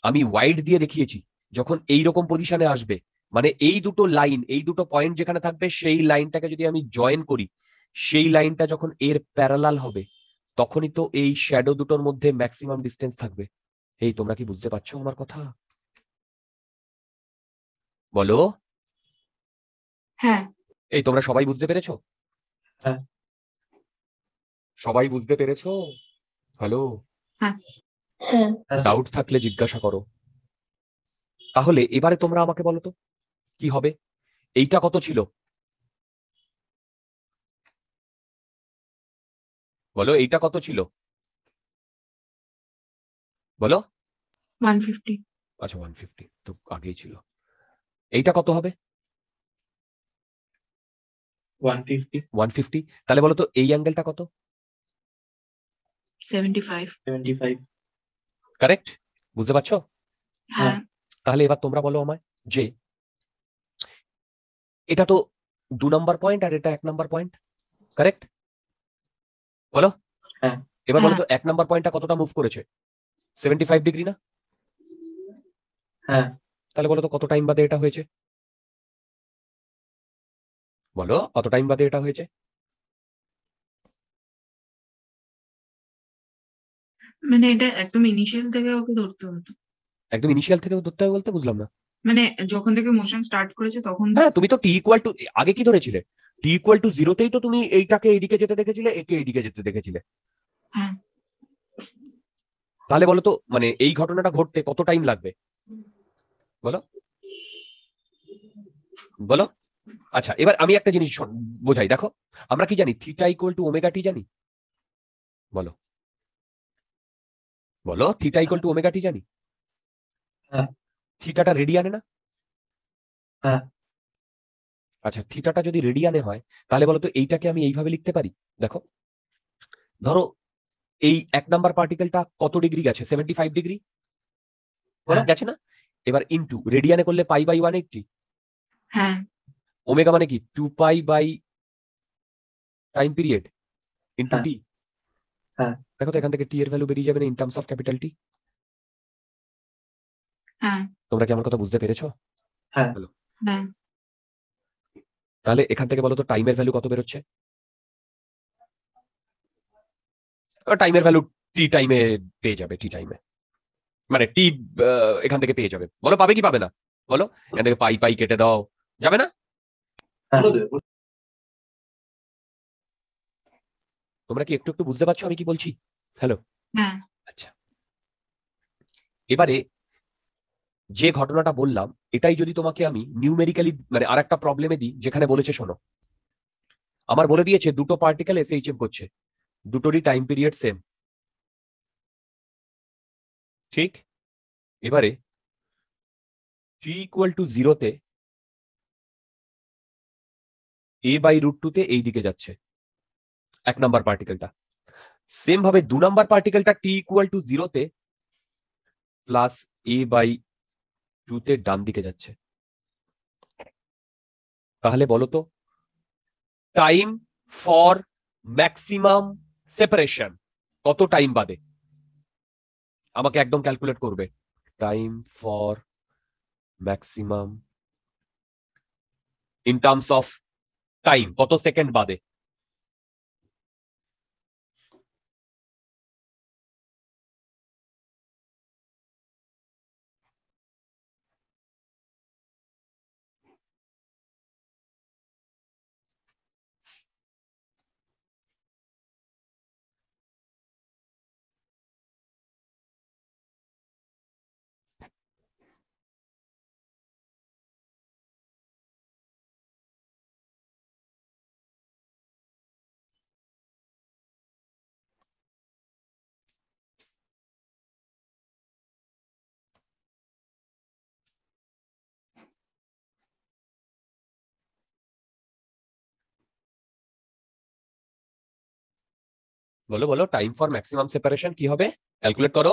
আমি ওয়াইড দিয়ে দেখিয়েছি যখন এই রকম পজিশনে আসবে মানে এই দুটো লাইন এই দুটো পয়েন্ট যেখানে থাকবে সেই লাইনটাকে যদি আমি জয়েন করি সেই লাইনটা যখন এর প্যারালাল হবে তখনই তো এই শ্যাডো দুটোর মধ্যে ম্যাক্সিমাম ডিস্টেন্স থাকবে এই তোমরা কি বুঝতে পারছো আমার কথা
বলো
হ্যাঁ
এই তোমরা সবাই বুঝতে পেরেছো হ্যাঁ সবাই বুঝতে পেরেছো হ্যালো হ্যাঁ ডাউট হ্যাঁ। থাকলে জিজ্ঞাসা করো তাহলে এবারে তোমরা আমাকে বলো তো কি হবে এইটা কত ছিল বলো এইটা কত ছিল বলো আচ্ছা, তো আগেই ছিল এইটা কত হবে তাহলে বলো তো এই অ্যাঙ্গেলটা কত ফাইভ সেভেন্টি ফাইভ কারেক্ট বুঝতে পারছো হ্যাঁ তাহলে এবার তোমরা বলো আমায় যে এটা তো দু নম্বর পয়েন্ট আর এটা এক নম্বর পয়েন্ট কারেক্ট বলো হ্যাঁ। এবার বলো তো হ্যাঁ। এক নাম্বার পয়েন্টটা কতটা মুভ করেছে সেভেন্টি ফাইভ ডিগ্রি না হ্যাঁ তাহলে বলো তো কত টাইম বাদে এটা হয়েছে
বলো কত টাইম বাদে এটা হয়েছে
মানে এটা একদম ইনিশিয়াল থেকে ওকে ধরতে হতো
একদম ইনিশিয়াল থেকে ধরতে হবে বলতে বুঝলাম না
মানে যখন থেকে মোশন স্টার্ট করেছে তখন
হ্যাঁ তুমি তো টি ইকুয়াল টু আগে কি ধরেছিলে টি ইকুয়াল টু জিরোতেই তো তুমি এইটাকে এইদিকে যেতে দেখেছিলে একে এইদিকে যেতে দেখেছিলে হ্যাঁ। তাহলে বলো তো মানে এই ঘটনাটা ঘটতে কত টাইম লাগবে বলো বলো আচ্ছা এবার আমি একটা জিনিস বোঝাই দেখো আমরা কি জানি theta equal to omega T জানি বলো বলো theta equal to omega T জানি থিটাটা রেডি আনে না হ্যাঁ। আচ্ছা থিটাটা যদি রেডিয়ানে হয় তাহলে বলতো এইটাকে আমি এইভাবে লিখতে পারি দেখো ধরো এই এক নাম্বার পার্টিকেলটা কত ডিগ্রি গেছে সেভেন্টি ফাইভ ডিগ্রি হ্যাঁ। গেছে না এবার ইনটু রেডিয়ানে করলে পাই বাই ওয়ান হ্যাঁ। এইটটি ওমেগা মানে কি two pi by time period into T দেখো তো এখান থেকে টি এর ভ্যালু বেরিয়ে যাবে না in terms of capital T তোমরা কি আমার কথা বুঝতে পেরেছো হ্যাঁ তাহলে এখান থেকে বলো তো টাইমের ভ্যালু কত বেরোচ্ছে টাইমের ভ্যালু টি টাইমে পেয়ে যাবে টি টাইমে মানে টি এখান থেকে পেয়ে যাবে বলো পাবে কি পাবে না বলো এখান থেকে পাই পাই কেটে দাও যাবে না হ্যাঁ। তোমরা কি একটু একটু বুঝতে পারছো আমি কি বলছি হ্যালো আচ্ছা এবারে যে ঘটনাটা বললাম এটাই যদি তোমাকে আমি নিউমেরিক্যালি মানে আর একটা প্রবলেমে দিই যেখানে বলেছে শোনো আমার বলে দিয়েছে দুটো পার্টিকেল এস এইচ করছে দুটোরই টাইম পিরিয়ড সেম ঠিক
এবারে টি ইকুয়াল টু জিরোতে
এ বাই রুট টুতে এই দিকে যাচ্ছে এক নাম্বার পার্টিকেলটা সেম ভাবে দু নাম্বার পার্টিকেলটা টি ইকুয়াল টু জিরোতে প্লাস এ বাই ট্রুথ ডান দিকে যাচ্ছে তাহলে বলো তো টাইম ফর ম্যাক্সিমাম সেপারেশন কত টাইম বাদে আমাকে একদম ক্যালকুলেট করবে time for maximum in terms of time কত সেকেন্ড বাদে
বলো বলো টাইম ফর ম্যাক্সিমাম সেপারেশন কি হবে ক্যালকুলেট করো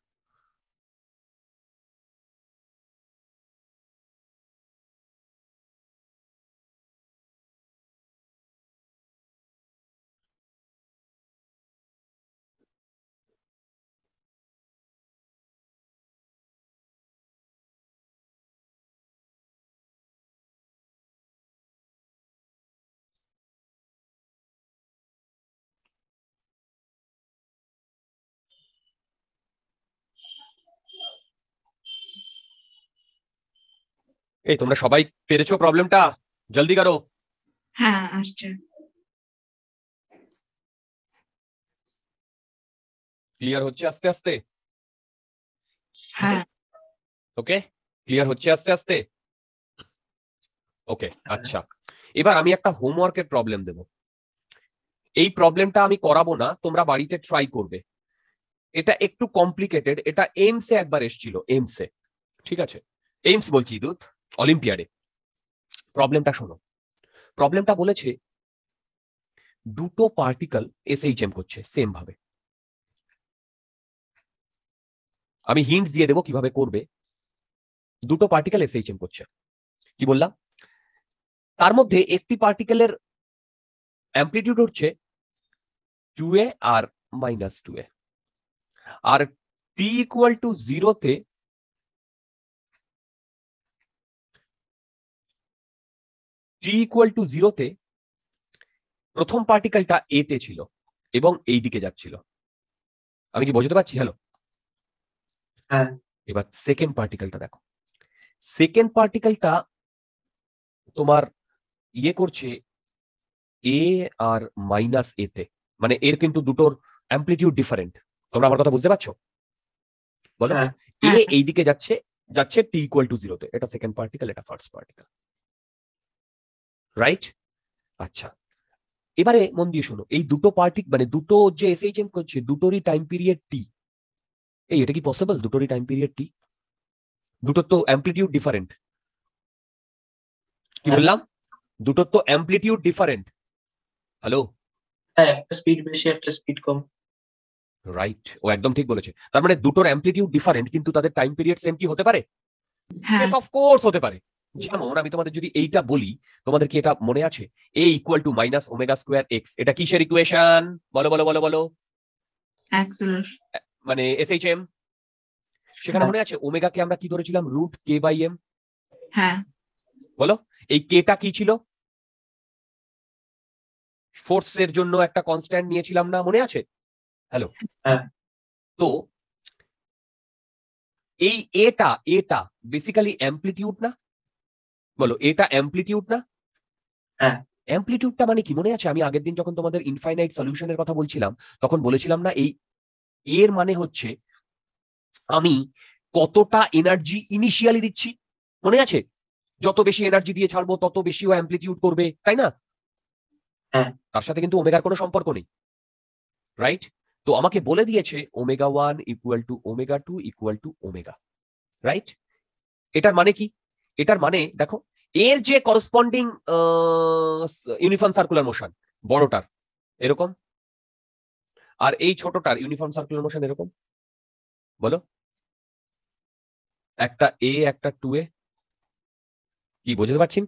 এই তোমরা সবাই পেরেছো প্রবলেমটা জলদি করো
হ্যাঁ আসছে
ক্লিয়ার হচ্ছে আস্তে আস্তে হ্যাঁ
ওকে ক্লিয়ার হচ্ছে আস্তে আস্তে ওকে আচ্ছা এবার আমি একটা হোমওয়ার্কের প্রবলেম দেব এই প্রবলেমটা আমি করাবো না তোমরা বাড়িতে ট্রাই করবে এটা একটু কমপ্লিকেটেড এটা এইমসে একবার এসছিল এইমসে ঠিক আছে এইমস বলছি ইদুত অলিম্পিয়াডে প্রবলেমটা শোনো প্রবলেমটা বলেছে দুটো পার্টিকেল এসএইচএম করছে সেম ভাবে আমি হিন্ট দিয়ে দেবো কিভাবে করবে দুটো পার্টিকেল এসএইচএম করছে কি বললাম তার মধ্যে একটি পার্টিকেলের অ্যাম্পলিটিউড হচ্ছে টু এ আর মাইনাস টু এ আর টি ইকুয়াল টু জিরোতে টি ইকুয়াল টু জিরোতে প্রথম পার্টিকেলটা এতে ছিল এবং এই দিকে যাচ্ছিল আমি কি বোঝাতে পারছি হ্যালো এবার সেকেন্ড পার্টিকেলটা দেখো সেকেন্ড পার্টিকেলটা তোমার ইয়ে করছে এ আর মাইনাস এতে মানে এর কিন্তু দুটোর অ্যাম্পলিটিউড ডিফারেন্ট তোমরা আমার কথা বুঝতে পারছো বলো এ হ্যাঁ। হ্যাঁ। এইদিকে যাচ্ছে যাচ্ছে টি ইকুয়াল টু জিরোতে এটা সেকেন্ড পার্টিকেল এটা ফার্স্ট পার্টিকেল রাইট আচ্ছা এবারে মন দিয়ে শোনো এই দুটো পার্টি মানে দুটো যে এস এইচ এম করছে দুটোরই টাইম পিরিয়ড টি এই এটা কি পসিবল দুটোরই টাইম পিরিয়ড টি দুটোর তো অ্যাম্পলিটিউড ডিফারেন্ট কি বললাম দুটোর তো অ্যাম্পলিটিউড ডিফারেন্ট হ্যালো হ্যাঁ একটা স্পিড বেশি একটা স্পিড কম রাইট ও একদম ঠিক বলেছে তার মানে দুটোর অ্যাম্পলিটিউড ডিফারেন্ট কিন্তু তাদের টাইম পিরিয়ড সেম কি হতে পারে হ্যাঁ অফ কোর্স হতে পারে যেমন আমি তোমাদের যদি এইটা বলি তোমাদের কি এটা মনে আছে A equal to minus omega square X এটা কিসের ইকুয়েশন বলো বলো বলো বলো মানে এস এইচ এম সেখানে হ্যাঁ। মনে আছে ওমেগা কে আমরা কি ধরেছিলাম রুট কে বাই এম হ্যাঁ বলো এই কে টা কি ছিল ফোর্স এর জন্য একটা কনস্ট্যান্ট নিয়েছিলাম না মনে আছে হ্যালো তো এই এটা এটা বেসিক্যালি অ্যাম্পলিটিউড না বলো এটা অ্যাম্পলিটিউড না হ্যাঁ অ্যাম্পলিটিউডটা মানে কি মনে আছে আমি আগের দিন যখন তোমাদের ইনফাইনাইট সলিউশনের কথা বলছিলাম তখন বলেছিলাম না এই এর মানে হচ্ছে আমি কতটা এনার্জি ইনিশিয়ালি দিচ্ছি মনে আছে যত বেশি এনার্জি দিয়ে ছাড়বো তত বেশি ও অ্যাম্পলিটিউড করবে তাই না হ্যাঁ। তার সাথে কিন্তু ওমেগার কোনো সম্পর্ক নেই রাইট তো আমাকে বলে দিয়েছে omega one equal to omega two equal to omega right এটার মানে কি এটার মানে দেখো এর যে করসপন্ডিং ইউনিফর্ম সার্কুলার মোশন বড়টার এরকম আর এই ছোটটার ইউনিফর্ম সার্কুলার মোশন এরকম বলো একটা এ একটা টু এ কি বোঝাতে পারছেন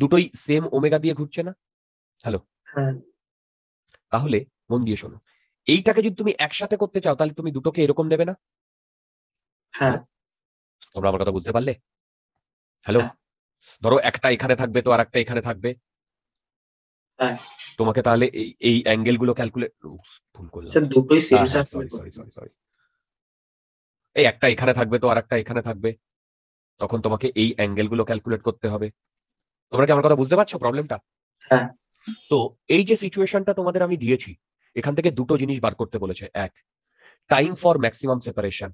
দুটোই সেম ওমেগা দিয়ে ঘুরছে না হ্যালো তাহলে মন দিয়ে শোনো এইটাকে যদি তুমি একসাথে করতে চাও তাহলে তুমি দুটোকে এরকম নেবে না হ্যাঁ তোমরা আমার কথা বুঝতে পারলে হ্যালো ধরো একটা এখানে থাকবে তো আর একটা এখানে থাকবে হ্যাঁ। তোমাকে তাহলে এই এই অ্যাঙ্গেল গুলো ক্যালকুলেট ভুল করলাম আচ্ছা, দুটোই সেম আচ্ছা, সরি এই একটা এখানে থাকবে তো আর একটা এখানে থাকবে তখন তোমাকে এই অ্যাঙ্গেল গুলো ক্যালকুলেট করতে হবে তোমরা কি আমার কথা বুঝতে পারছো প্রবলেমটা হ্যাঁ তো এই যে সিচুয়েশনটা তোমাদের আমি দিয়েছি এখান থেকে দুটো জিনিস বার করতে বলেছে এক time for maximum separation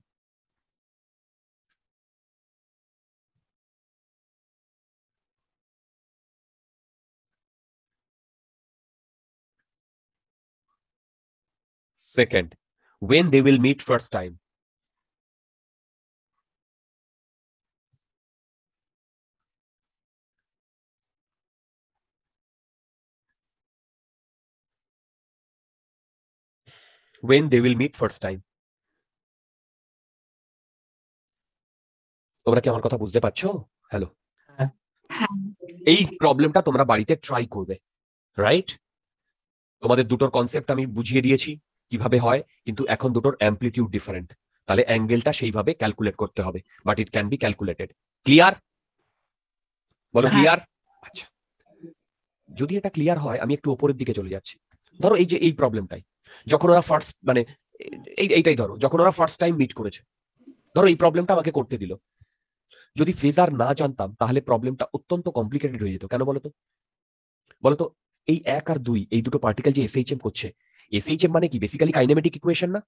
Second, when they will meet first time. When
they will meet first time. তোমরা কি আমার কথা বুঝতে পারছো হ্যালো এই প্রবলেমটা তোমরা বাড়িতে ট্রাই করবে রাইট তোমাদের দুটোর কনসেপ্ট আমি বুঝিয়ে দিয়েছি কিভাবে হয় কিন্তু এখন দুটোর অ্যাম্পলিটিউড ডিফারেন্ট তাহলে অ্যাঙ্গেলটা সেইভাবে ক্যালকুলেট করতে হবে but it can be calculated clear বলো ক্লিয়ার আচ্ছা যদি এটা ক্লিয়ার হয় আমি একটু উপরের দিকে চলে যাচ্ছি ধরো এই যে এই প্রবলেমটাই যখন ওরা ফার্স্ট মানে এইটাই ধরো যখন ওরা ফার্স্ট টাইম মিট করেছে ধরো এই প্রবলেমটা আমাকে করতে দিল যদি ফেজার না জানতাম তাহলে প্রবলেমটা অত্যন্ত কমপ্লিকেটেড হয়ে যেত কেন বলতো বলতো এই এক আর দুই এই দুটো পার্টিকেল যে এসএইচএম করছে এসএইচএম মানে কি বেসিক্যালি কাইনেমেটিক ইকুয়েশন না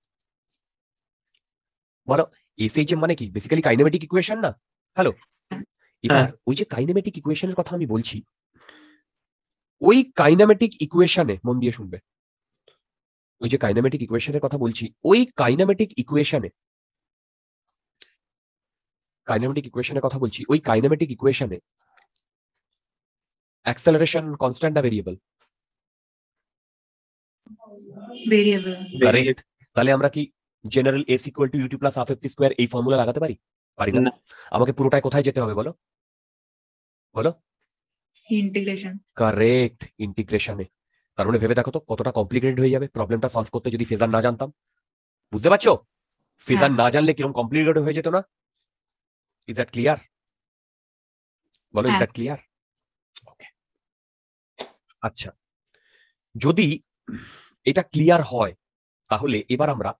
বলো এসএইচএম মানে কি বেসিক্যালি কাইনেমেটিক ইকুয়েশন না হ্যালো এবার হ্যাঁ। ওই যে কাইনেমেটিক ইকুয়েশনের কথা আমি বলছি ওই কাইনামেটিক ইকুয়েশনে মন দিয়ে শুনবে ওই যে কাইনামেটিক ইকুয়েশনের কথা বলছি ওই কাইনামেটিক ইকুয়েশনে কাইনামেটিক ইকুয়েশনের কথা বলছি ওই কাইনামেটিক ইকুয়েশনে অ্যাক্সেলারেশন কনস্ট্যান্ট না ভেরিয়েবল ভেরিয়েবল কারেক্ট তাহলে আমরা কি general S equal to UT plus half FT square এই ফর্মুলা লাগাতে পারি পারি না আমাকে পুরোটাই কোথায় যেতে হবে বলো বলো ইন্টিগ্রেশন কারেক্ট ইন্টিগ্রেশনে তার মানে ভেবে দেখো তো কতটা কমপ্লিকেটেড হয়ে যাবে প্রবলেমটা সলভ করতে যদি ফেজার না জানতাম বুঝতে পারছো ফেজার না জানলে কিরকম কমপ্লিকেটেড হয়ে যেত না ইজ দ্যাট ক্লিয়ার বলো ইজ দ্যাট ক্লিয়ার ওকে আচ্ছা যদি এটা ক্লিয়ার হয় তাহলে এবার আমরা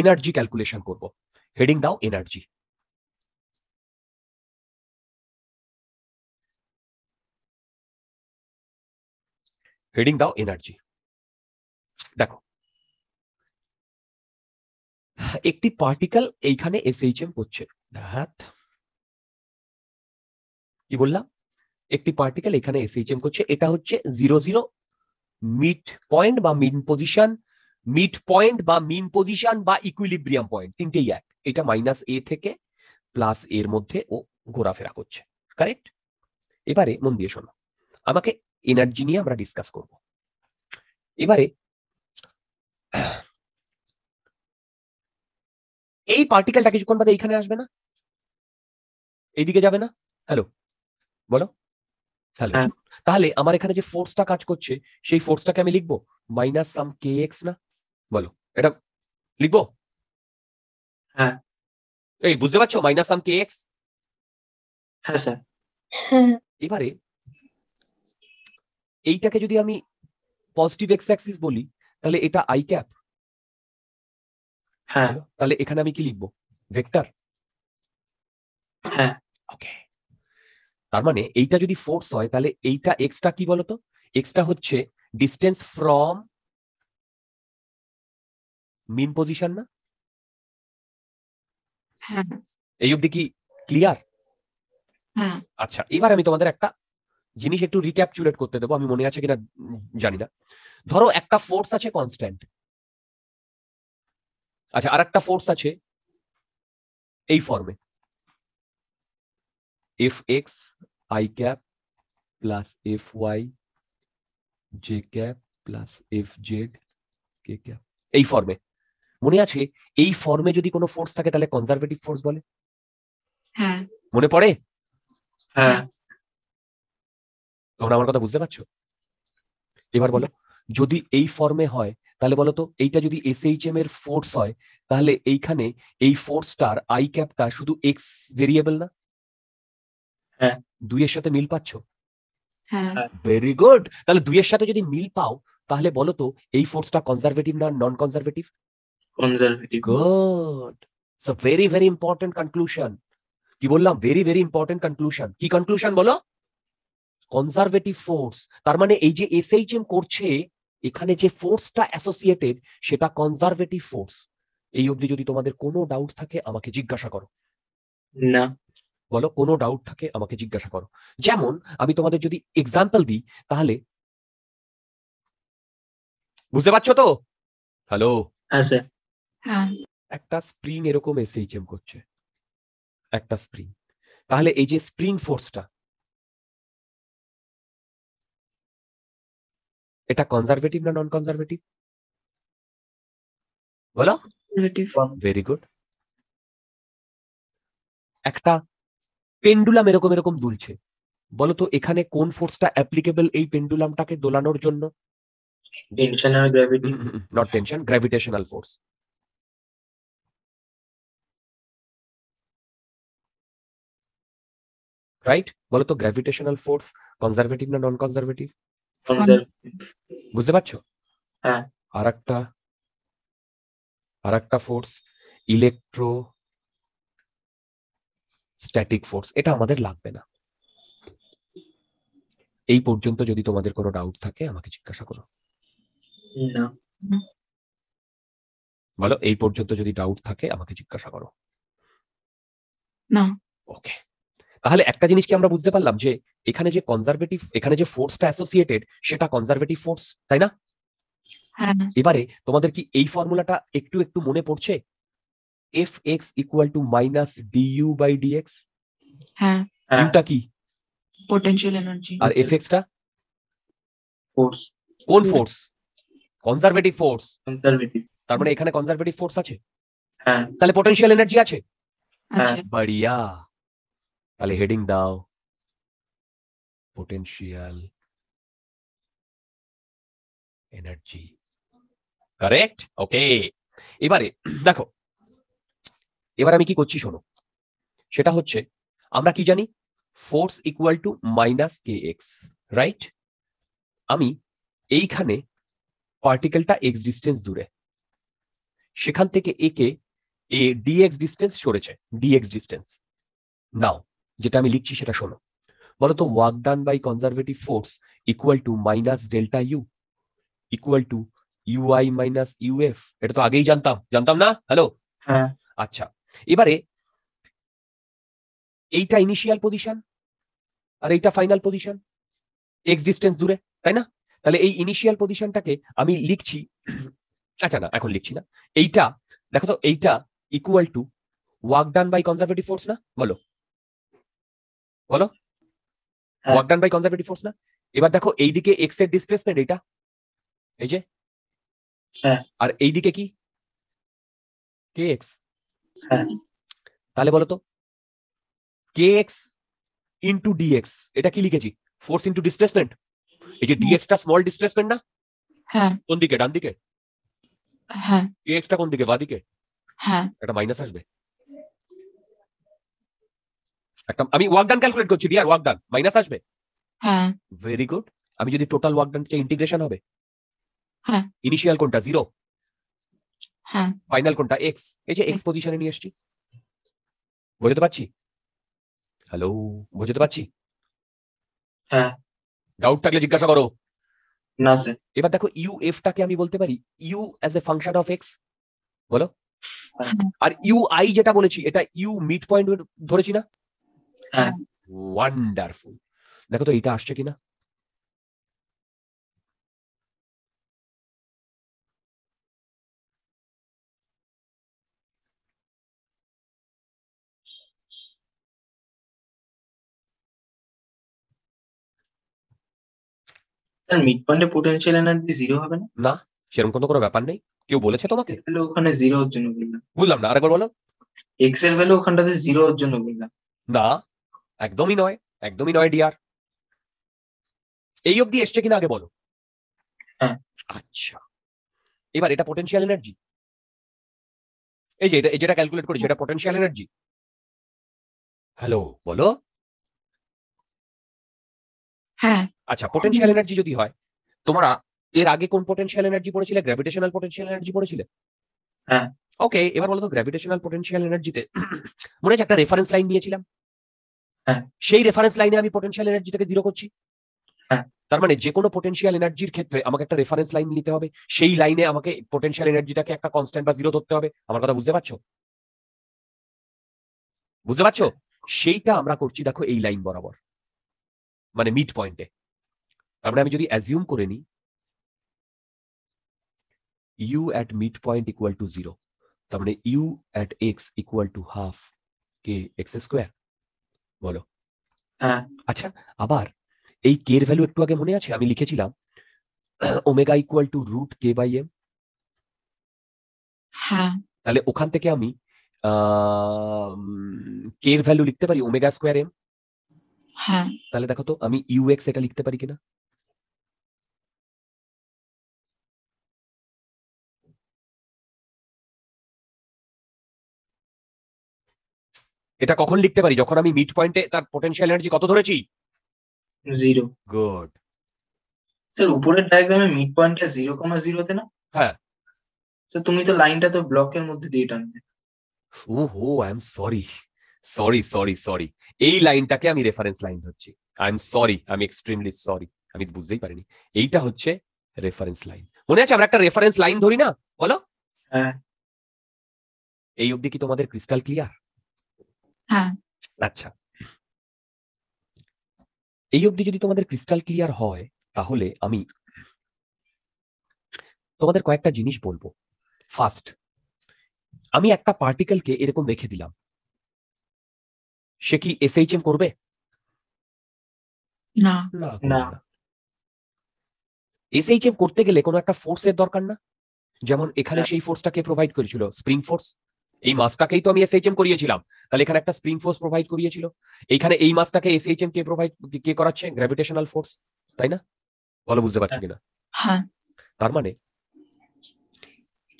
এনার্জি ক্যালকুলেশন করব হেডিং দাও এনার্জি হেডিং দাও এনার্জি দেখো একটি পার্টিকেল এইখানে এসএইচএম করছে কি বললাম একটি পার্টিকেল এখানে এসএইচএম করছে এটা হচ্ছে জিরো জিরো মিড পয়েন্ট বা মিন পজিশন মিড পয়েন্ট বা মিন পজিশন বা ইকুইলিব্রিয়াম পয়েন্ট তিনটেই এক এটা মাইনাস এ থেকে প্লাস এর মধ্যে ও ঘোরাফেরা করছে কারেক্ট এবারে মন দিয়ে শোনো আমাকে এনার্জি নিয়ে আমরা ডিসকাস করব এবারে এই পার্টিকেলটা কিছুক্ষণ বাদে এইখানে আসবে না এইদিকে যাবে না হ্যালো বলো তাহলে হ্যাঁ। তাহলে আমার এখানে যে ফোর্সটা কাজ করছে সেই ফোর্সটাকে আমি লিখবো মাইনাস সাম কে এক্স না বলো এটা লিখবো হ্যাঁ এই বুঝতে পারছো মাইনাস সাম কে এক্স হ্যাঁ স্যার হ্যাঁ। এবারে এইটাকে যদি আমি পজিটিভ এক্স অ্যাক্সিস বলি তাহলে এটা আই ক্যাপ হ্যাঁ তাহলে এখানে আমি কি লিখবো ভেক্টর হ্যাঁ ওকে তার মানে এইটা যদি ফোর্স হয় তাহলে এইটা এক্সট্রা কি বলতো এক্সট্রা হচ্ছে ডিস্টেন্স ফ্রম মিন পজিশন না হ্যাঁ। এই অব্দি কি ক্লিয়ার আচ্ছা এবার আমি তোমাদের একটা জিনিস একটু রিক্যাপচুলেট করতে দেবো আমি মনে আছে কিনা জানি না ধরো একটা ফোর্স আছে কনস্ট্যান্ট আচ্ছা আর একটা ফোর্স আছে এই ফর্মে f x i cap plus f y j cap plus f z k cap এই ফর্মে মনে আছে এই ফর্মে যদি কোনো ফোর্স থাকে তাহলে কনজারভেটিভ ফোর্স বলে হ্যাঁ মনে পড়ে হ্যাঁ তোমরা আমার কথা বুঝতে পারছো এবার বলো যদি এই ফর্মে হয় তাহলে বলো তো এইটা যদি এস এইচ এম এর ফোর্স হয় তাহলে এইখানে এই ফোর্সটার আই ক্যাপটা শুধু এক্স ভেরিয়েবল না হ্যাঁ দুইয়ের সাথে মিল পাচ্ছ ভেরি গুড তাহলে দুইয়ের সাথে যদি মিল পাও তাহলে বলো তো এই ফোর্সটা কনজারভেটিভ না non conservative conservative good so very very important conclusion কি বললাম ভেরি ভেরি ইম্পর্টেন্ট কনক্লুশন কি কনক্লুশন বলো কনজারভেটিভ ফোর্স তার মানে এই যে এসএইচএম করছে এখানে যে ফোর্সটা অ্যাসোসিয়েটেড সেটা কনজারভেটিভ ফোর্স এই অবধি যদি তোমাদের কোনো ডাউট থাকে আমাকে জিজ্ঞাসা করো না বলো কোনো ডাউট থাকে আমাকে জিজ্ঞাসা করো যেমন আমি তোমাদের যদি এক্সাম্পল দিই তাহলে বুঝতে পারছো তো হ্যালো হ্যাঁ। একটা স্প্রিং এরকম এসএইচএম করছে একটা স্প্রিং তাহলে এই যে স্প্রিং ফোর্সটা
এটা কনজারভেটিভ না নন কনজারভেটিভ বলো
ভেরি গুড একটা পেন্ডুলাম এরকম এরকম দুলছে বলতো এখানে কোন ফোর্সটা অ্যাপ্লিকেবল এই পেন্ডুলামটাকে দোলানোর জন্য tensional gravity not tension gravitational force right বলতো গ্র্যাভিটেশনাল ফোর্স কনজারভেটিভ না নন কনজারভেটিভ বুঝতে পারছো হ্যাঁ আর একটা আর একটা ফোর্স ইলেকট্রো স্ট্যাটিক ফোর্স এটা আমাদের লাগবে না এই পর্যন্ত যদি তোমাদের কোনো ডাউট থাকে আমাকে জিজ্ঞাসা করো বলো এই পর্যন্ত যদি ডাউট থাকে আমাকে জিজ্ঞাসা করো না ওকে তাহলে একটা জিনিস কি আমরা বুঝতে পারলাম যে এখানে যে কনজারভেটিভ এখানে যে ফোর্সটা অ্যাসোসিয়েটেড সেটা কনজারভেটিভ ফোর্স তাই না হ্যাঁ। এবারে তোমাদের কি এই ফর্মুলাটা একটু একটু মনে পড়ছে F X equal to minus DU by DX হ্যাঁ ইউটা হ্যাঁ। কি
পোটেনশিয়াল এনার্জি আর এফ
এক্সটা ফোর্স কোন ফোর্স কনজারভেটিভ ফোর্স কনজারভেটিভ তার মানে এখানে কনজারভেটিভ ফোর্স আছে হ্যাঁ তাহলে পটেনশিয়াল এনার্জি আছে হ্যাঁ। বড়িয়া তাহলে হেডিং দাও পটেনশিয়াল এনার্জি কারেক্ট ওকে এবারে দেখো এবার আমি কি করছি শোনো সেটা হচ্ছে আমরা কি জানি force equal to minus K X right আমি এইখানে পার্টিকেলটা এক্স ডিস্টেন্স দূরে সেখান থেকে একে এ ডিএক্স ডিস্টেন্স সরেছে ডিএক্স ডিস্টেন্স নাও যেটা আমি লিখছি সেটা শোনো বলতো work done by conservative force equal to minus delta U equal to UI minus UF এটা তো আগেই জানতাম জানতাম না হ্যালো হ্যাঁ আচ্ছা এবারে এইটা ইনিশিয়াল পজিশন আর এইটা ফাইনাল পজিশন এক্স ডিস্টেন্স দূরে তাই না তাহলে এই ইনিশিয়াল পজিশনটাকে আমি লিখছি আচ্ছা না এখন লিখছি না এইটা দেখো তো এইটা equal to work done by conservative force না বলো বলো work done by conservative force না এবার দেখো এইদিকে এক্স এর ডিসপ্লেসমেন্ট এটা এই যে হ্যাঁ। আর এইদিকে কি কে এক্স হ্যাঁ। তাহলে বলো তো কে এক্স ইন্টু ডিএক্স এটা কি লিখেছি ফোর্স ইনটু ডিসপ্লেসমেন্ট এই যে ডিএক্সটা স্মল ডিসপ্লেসমেন্ট না হ্যাঁ কোন দিকে ডান দিকে হ্যাঁ কে এক্সটা কোন দিকে দিকে হ্যাঁ এটা মাইনাস আসবে একটা আমি ওয়ার্ক ডান ক্যালকুলেট করছি ডিয়ার ওয়ার্ক ডান মাইনাস আসবে হ্যাঁ ভেরি গুড আমি যদি টোটাল ওয়ার্ক ডান ইন্টিগ্রেশন হবে হ্যাঁ ইনিশিয়াল কোনটা জিরো হ্যাঁ ফাইনাল কোনটা এক্স এই যে এক্স পজিশনে নিয়ে আসছি বুঝতে পারছি হ্যালো বুঝতে পারছি হ্যাঁ ডাউট থাকলে জিজ্ঞাসা করো না স্যার এবার দেখো ইউ টাকে আমি বলতে পারি U as a function of X বলো হ্যাঁ। আর ইউ আই যেটা বলেছি এটা ইউ মিড পয়েন্ট ধরেছি না ওয়ান্ডারফুল হ্যাঁ। দেখো তো এটা আসছে কিনা স্যার মিড পয়েন্টে পোটেনশিয়াল এনার্জি জিরো হবে না না সেরকম কোনো কোনো ব্যাপার নেই কেউ বলেছে তোমাকে ভ্যালু ওখানে জিরো এর জন্য বললাম বুঝলাম না আরেকবার বলো এক্স এর ভ্যালু ওখানটাতে জিরো এর জন্য বললাম না একদমই নয় একদমই নয় ডিয়ার এই অবধি এসছে কিনা আগে বলো হ্যাঁ আচ্ছা এবার এটা পোটেনশিয়াল এনার্জি
এই যে এটা যেটা ক্যালকুলেট করেছি এটা পটেনশিয়াল এনার্জি হ্যালো
বলো হ্যাঁ আচ্ছা পোটেনশিয়াল এনার্জি যদি হয় তোমরা এর আগে কোন পটেনশিয়াল এনার্জি পড়েছিলে গ্র্যাভিটেশনাল পটেনশিয়াল এনার্জি পড়েছিলে হ্যাঁ ওকে এবার বলতো গ্র্যাভিটেশনাল পোটেনশিয়াল এনার্জিতে মনে হচ্ছে একটা রেফারেন্স লাইন নিয়েছিলাম সেই রেফারেন্স লাইনে আমি পটেনশিয়াল এনার্জিটাকে জিরো করছি হ্যাঁ। তার মানে যে কোনো পোটেনশিয়াল এনার্জির ক্ষেত্রে আমাকে একটা রেফারেন্স লাইন নিতে হবে সেই লাইনে আমাকে পোটেনশিয়াল এনার্জিটাকে একটা কনস্ট্যান্ট বা জিরো ধরতে হবে আমার কথা বুঝতে পারছো বুঝতে পারছো হ্যাঁ। সেইটা আমরা করছি দেখো এই লাইন বরাবর মানে মিড পয়েন্টে তার মানে আমি যদি অ্যাজিউম করে নিই U at mid point equal to zero তার মানে U at x equal to half k x square বলো হ্যাঁ। আচ্ছা আবার এই কে এর ভ্যালু একটু আগে মনে আছে আমি লিখেছিলাম omega equal to root k by m তাহলে ওখান থেকে আমি কে এর ভ্যালু লিখতে পারি ওমেগা স্কোয়ার এম তাহলে দেখো তো আমি ইউ এক্স এটা লিখতে পারি কিনা
এটা কখন লিখতে পারি যখন আমি মিড পয়েন্টে
তার পটেনশিয়াল এনার্জি কত ধরেছি জিরো গুড স্যার উপরের ডায়াগ্রামে মিড পয়েন্টটা জিরো কমা জিরোতে না হ্যাঁ তো তুমি তো লাইনটা তো ব্লকের মধ্যে দিয়ে টানবে হো I am sorry sorry sorry sorry এই লাইনটাকে আমি রেফারেন্স লাইন ধরছি আই এম সরি আমি এক্সট্রিমলি সরি আমি বুঝতেই পারিনি এইটা হচ্ছে রেফারেন্স লাইন মনে আছে আমরা একটা রেফারেন্স লাইন ধরি না বলো হ্যাঁ এই অবধি কি তোমাদের ক্রিস্টাল ক্লিয়ার হ্যাঁ। আচ্ছা এই অবধি যদি তোমাদের ক্রিস্টাল ক্লিয়ার হয় তাহলে আমি তোমাদের কয়েকটা জিনিস বলবো ফার্স্ট আমি একটা পার্টিকেলকে এরকম রেখে দিলাম সে কি এসএইচএম করবে
না না
এসএইচএম করতে গেলে কোনো একটা ফোর্সের দরকার না যেমন এখানে সেই ফোর্সটাকে প্রোভাইড করেছিল স্প্রিং ফোর্স এই মাসটাকেই তো আমি এসএইচএম করিয়েছিলাম তাহলে এখানে একটা স্প্রিং ফোর্স প্রোভাইড করিয়েছিল এইখানে এই মাসটাকে এসএইচএম কে প্রোভাইড কে করাচ্ছে গ্র্যাভিটেশনাল ফোর্স তাই না ভালো বুঝতে পারছো কিনা হ্যাঁ। তার মানে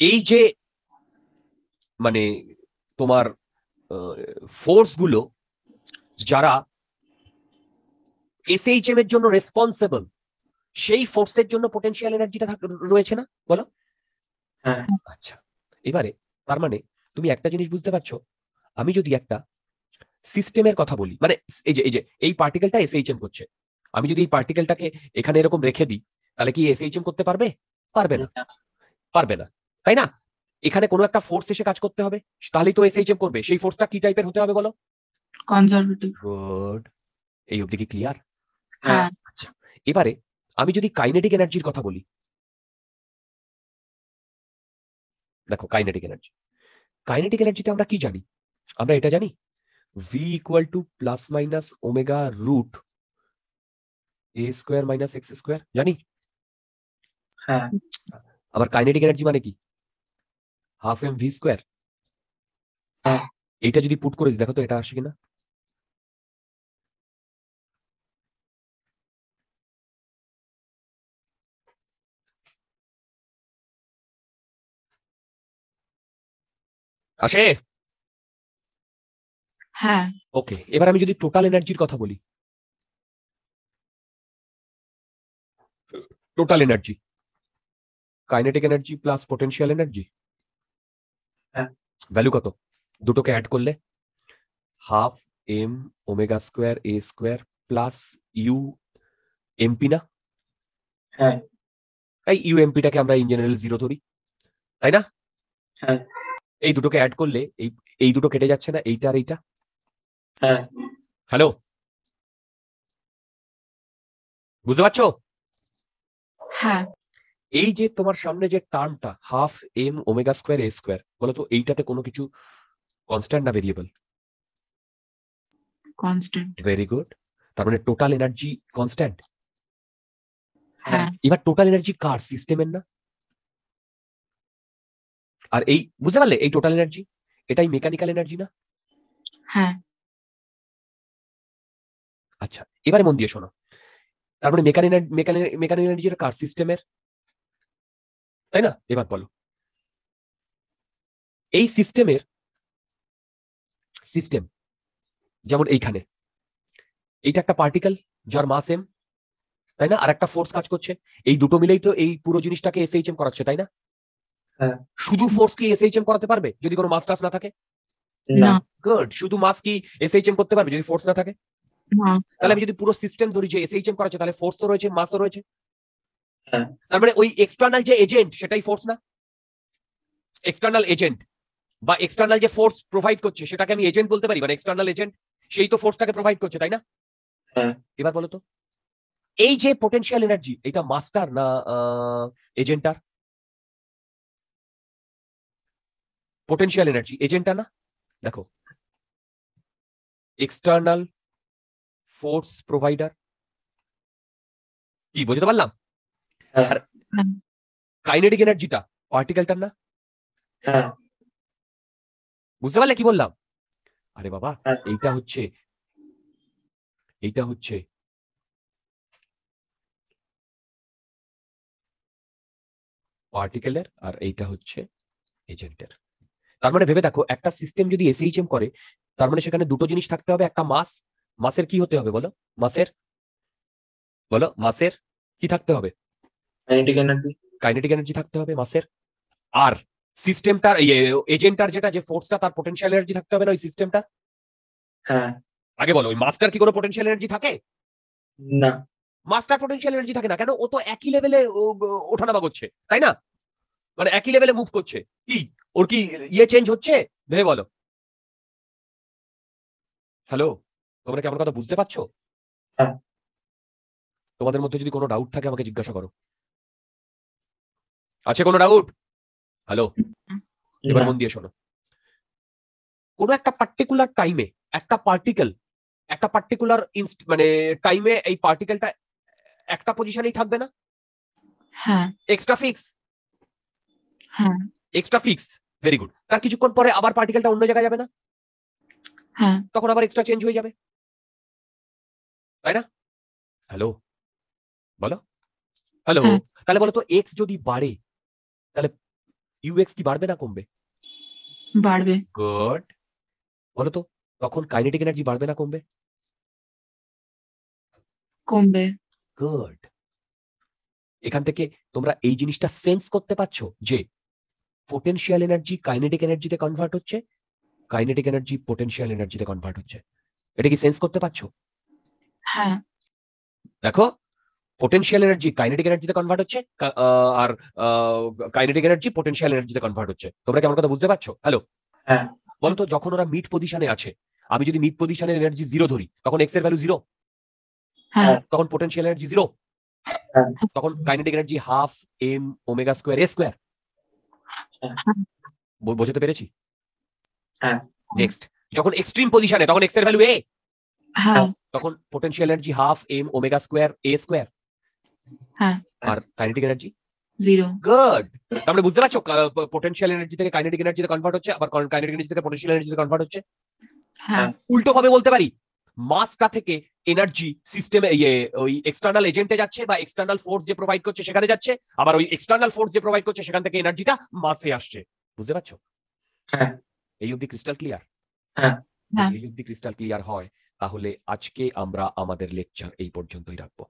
এই যে মানে তোমার ফোর্স গুলো যারা এসএইচএম এর জন্য রেসপন্সিবল সেই ফোর্সের জন্য পোটেনশিয়াল এনার্জিটা রয়েছে না বলো হ্যাঁ। আচ্ছা এবারে তার মানে তুমি একটা জিনিস বুঝতে পারছো আমি যদি একটা সিস্টেমের কথা বলি মানে এই যে এই যে এই পার্টিকেলটা এসএইচএম করছে আমি যদি এই পার্টিকেলটাকে এখানে এরকম রেখে দিই তাহলে কি এসএইচএম করতে পারবে পারবে না পারবে না তাই না এখানে কোনো একটা ফোর্স এসে কাজ করতে হবে তাহলেই তো এসএইচএম করবে সেই ফোর্সটা কি টাইপের হতে হবে বলো কনজারভেটিভ গুড এই অবধি কি ক্লিয়ার আচ্ছা এবারে আমি যদি কাইনেটিক এনার্জির কথা বলি দেখো কাইনেটিক এনার্জি কাইনেটিক এনার্জিতে আমরা কি জানি আমরা এটা জানি v equal to plus minus omega root a square minus x square জানি হ্যাঁ আবার কাইনেটিক এনার্জি মানে কি হাফ এম ভি স্কোয়ার এটা যদি পুট করে দিই দেখো তো এটা আসে কিনা
আসে হ্যাঁ ওকে এবার আমি যদি টোটাল এনার্জির কথা বলি
total energy kinetic energy plus potential energy value কত দুটোকে অ্যাড করলে half m omega square a square plus U MP না হ্যাঁ এই ইউএমপিটাকে আমরা ইন জেনারেল জিরো ধরি তাই না হ্যাঁ এই দুটোকে অ্যাড করলে এই এই দুটো কেটে যাচ্ছে না এইটা আর এইটা হ্যাঁ হ্যালো বুঝতে পারছো হ্যাঁ এই যে তোমার সামনে যে টার্মটা half m omega square a square বলতো এইটাতে কোনো কিছু কনস্ট্যান্ট না ভেরিয়েবল কনস্ট্যান্ট ভেরি গুড তার মানে টোটাল এনার্জি কনস্ট্যান্ট হ্যাঁ এবার টোটাল এনার্জি কার সিস্টেমের না আর এই বুঝতে পারলে এই টোটাল এনার্জি এটাই মেকানিক্যাল এনার্জি না হ্যাঁ আচ্ছা এবারে মন দিয়ে শোনো তারপরে মেকানিক এনার্জি কার সিস্টেমের তাই না এবার বলো এই সিস্টেমের সিস্টেম যেমন এইখানে এইটা একটা পার্টিকেল যার মাস এম তাই না আর একটা ফোর্স কাজ করছে এই দুটো মিলেই তো এই পুরো জিনিসটাকে এসএইচএম করাচ্ছে তাই না হ্যাঁ। শুধু ফোর্স কি এসএইচএম করাতে পারবে যদি কোনো মাস টাস না থাকে না গুড শুধু মাস কি এসএইচএম করতে পারবে যদি ফোর্স না থাকে তাহলে আমি যদি পুরো সিস্টেম ধরি যে এসএইচএম করাচ্ছে তাহলে ফোর্স তো রয়েছে মাসও রয়েছে হ্যাঁ। মানে ওই এক্সটার্নাল যে এজেন্ট সেটাই ফোর্স না এক্সটার্নাল এজেন্ট বা এক্সটার্নাল যে ফোর্স প্রোভাইড করছে সেটাকে আমি এজেন্ট বলতে পারি মানে এক্সটার্নাল এজেন্ট সেই তো ফোর্সটাকে প্রোভাইড করছে তাই না হ্যাঁ। এবার বলো তো এই যে পোটেনশিয়াল এনার্জি এটা মাস্টার না এজেন্টার পোটেন্সিয়াল এনার্জি এজেন্টটা না দেখো এক্সটার্নাল ফোর্স প্রোভাইডার কি বুঝতে পারলাম হ্যাঁ। আর কাইনেটিক এনার্জিটা পার্টিকেলটার না হ্যাঁ। বুঝতে পারলে কি বললাম আরে বাবা হ্যাঁ। এইটা হচ্ছে এইটা হচ্ছে পার্টিকেলের আর এইটা হচ্ছে এজেন্টের তার মানে ভেবে দেখো একটা সিস্টেম যদি এসএইচএম করে তার মানে সেখানে দুটো জিনিস থাকতে হবে একটা মাস মাসের কি হতে হবে বলো মাসের বলো মাসের কি থাকতে হবে কাইনেটিক এনার্জি কাইনেটিক এনার্জি থাকতে হবে মাসের আর সিস্টেমটার এজেন্টার ইয়ে, যেটা যে ফোর্সটা তার পোটেনশিয়াল এনার্জি থাকতে হবে না ওই সিস্টেমটা হ্যাঁ আগে বলো ওই মাস্টার কি কোনো পোটেনশিয়াল এনার্জি থাকে না মাস্টার পোটেনশিয়াল এনার্জি থাকে না কেন ও তো একই লেভেলে ওঠানামা করছে তাই না মানে একই লেভেলে মুভ করছে কি ওর কি ইয়ে চেঞ্জ হচ্ছে ভেবে বলো হ্যালো তোমরা কি আমার কথা বুঝতে পারছো হ্যাঁ। তোমাদের মধ্যে যদি কোনো ডাউট থাকে আমাকে জিজ্ঞাসা করো
আছে কোনো ডাউট হ্যালো এবার মন দিয়ে
শোনো কোনো একটা পার্টিকুলার টাইমে একটা পার্টিকেল একটা পার্টিকুলার মানে টাইমে এই পার্টিকেলটা একটা পজিশনেই থাকবে না হ্যাঁ এক্সট্রা ফিক্স হ্যাঁ এক্সট্রা ফিক্স ভেরি গুড তার কিছুক্ষণ পরে আবার পার্টিকেলটা অন্য জায়গায় যাবে না হ্যাঁ তখন আবার এক্সট্রা চেঞ্জ হয়ে যাবে তাই না হ্যালো বলো হ্যালো তাহলে বলো তো এক্স যদি বাড়ে তাহলে ইউএক্স কি বাড়বে না কমবে বাড়বে গুড বলো তো তখন কাইনেটিক এনার্জি বাড়বে না কমবে কমবে গুড এখান থেকে তোমরা এই জিনিসটা সেন্স করতে পারছো যে পোটেনশিয়াল এনার্জি কাইনেটিক এনার্জিতে কনভার্ট হচ্ছে কাইনেটিক এনার্জি পোটেনশিয়াল এনার্জিতে কনভার্ট হচ্ছে এটা কি সেন্স করতে পারছো হ্যাঁ দেখো পোটেনশিয়াল এনার্জি কাইনেটিক এনার্জিতে কনভার্ট হচ্ছে আর কাইনেটিক এনার্জি পোটেনশিয়াল এনার্জিতে কনভার্ট হচ্ছে তোমরা কি আমার কথা বুঝতে পারছো হ্যালো হ্যাঁ বলতো যখন ওরা মিড পজিশনে আছে আমি যদি মিড পজিশনের এনার্জি জিরো ধরি তখন এক্স এর ভ্যালু জিরো তখন পোটেনশিয়াল এনার্জি জিরো তখন kinetic energy half m omega square a square হ্যাঁ। হ্যাঁ। বোঝাতে পেরেছি হ্যাঁ নেক্সট যখন এক্সট্রিম পজিশনে তখন এক্স এর ভ্যালু এ হ্যাঁ তখন potential energy half m omega square a square হ্যাঁ আর কাইনেটিক এনার্জি জিরো গুড তাহলে বুঝতে পারছো পটেনশিয়াল এনার্জি থেকে কাইনেটিক এনার্জিতে কনভার্ট হচ্ছে আবার কাইনেটিক এনার্জি থেকে পোটেনশিয়াল এনার্জিতে কনভার্ট হচ্ছে হ্যাঁ উল্টো ভাবে বলতে পারি মাসটা থেকে এনার্জি সিস্টেমে ইয়ে, ওই এক্সটার্নাল এজেন্টে যাচ্ছে বা এক্সটার্নাল ফোর্স যে প্রোভাইড করছে সেখানে যাচ্ছে আবার ওই এক্সটার্নাল ফোর্স যে প্রোভাইড করছে সেখান থেকে এনার্জিটা মাসে আসছে বুঝতে পারছো হ্যাঁ এই অব্দি ক্রিস্টাল ক্লিয়ার হ্যাঁ এই অব্দি ক্রিস্টাল ক্লিয়ার হয় তাহলে আজকে আমরা আমাদের লেকচার এই পর্যন্তই রাখবো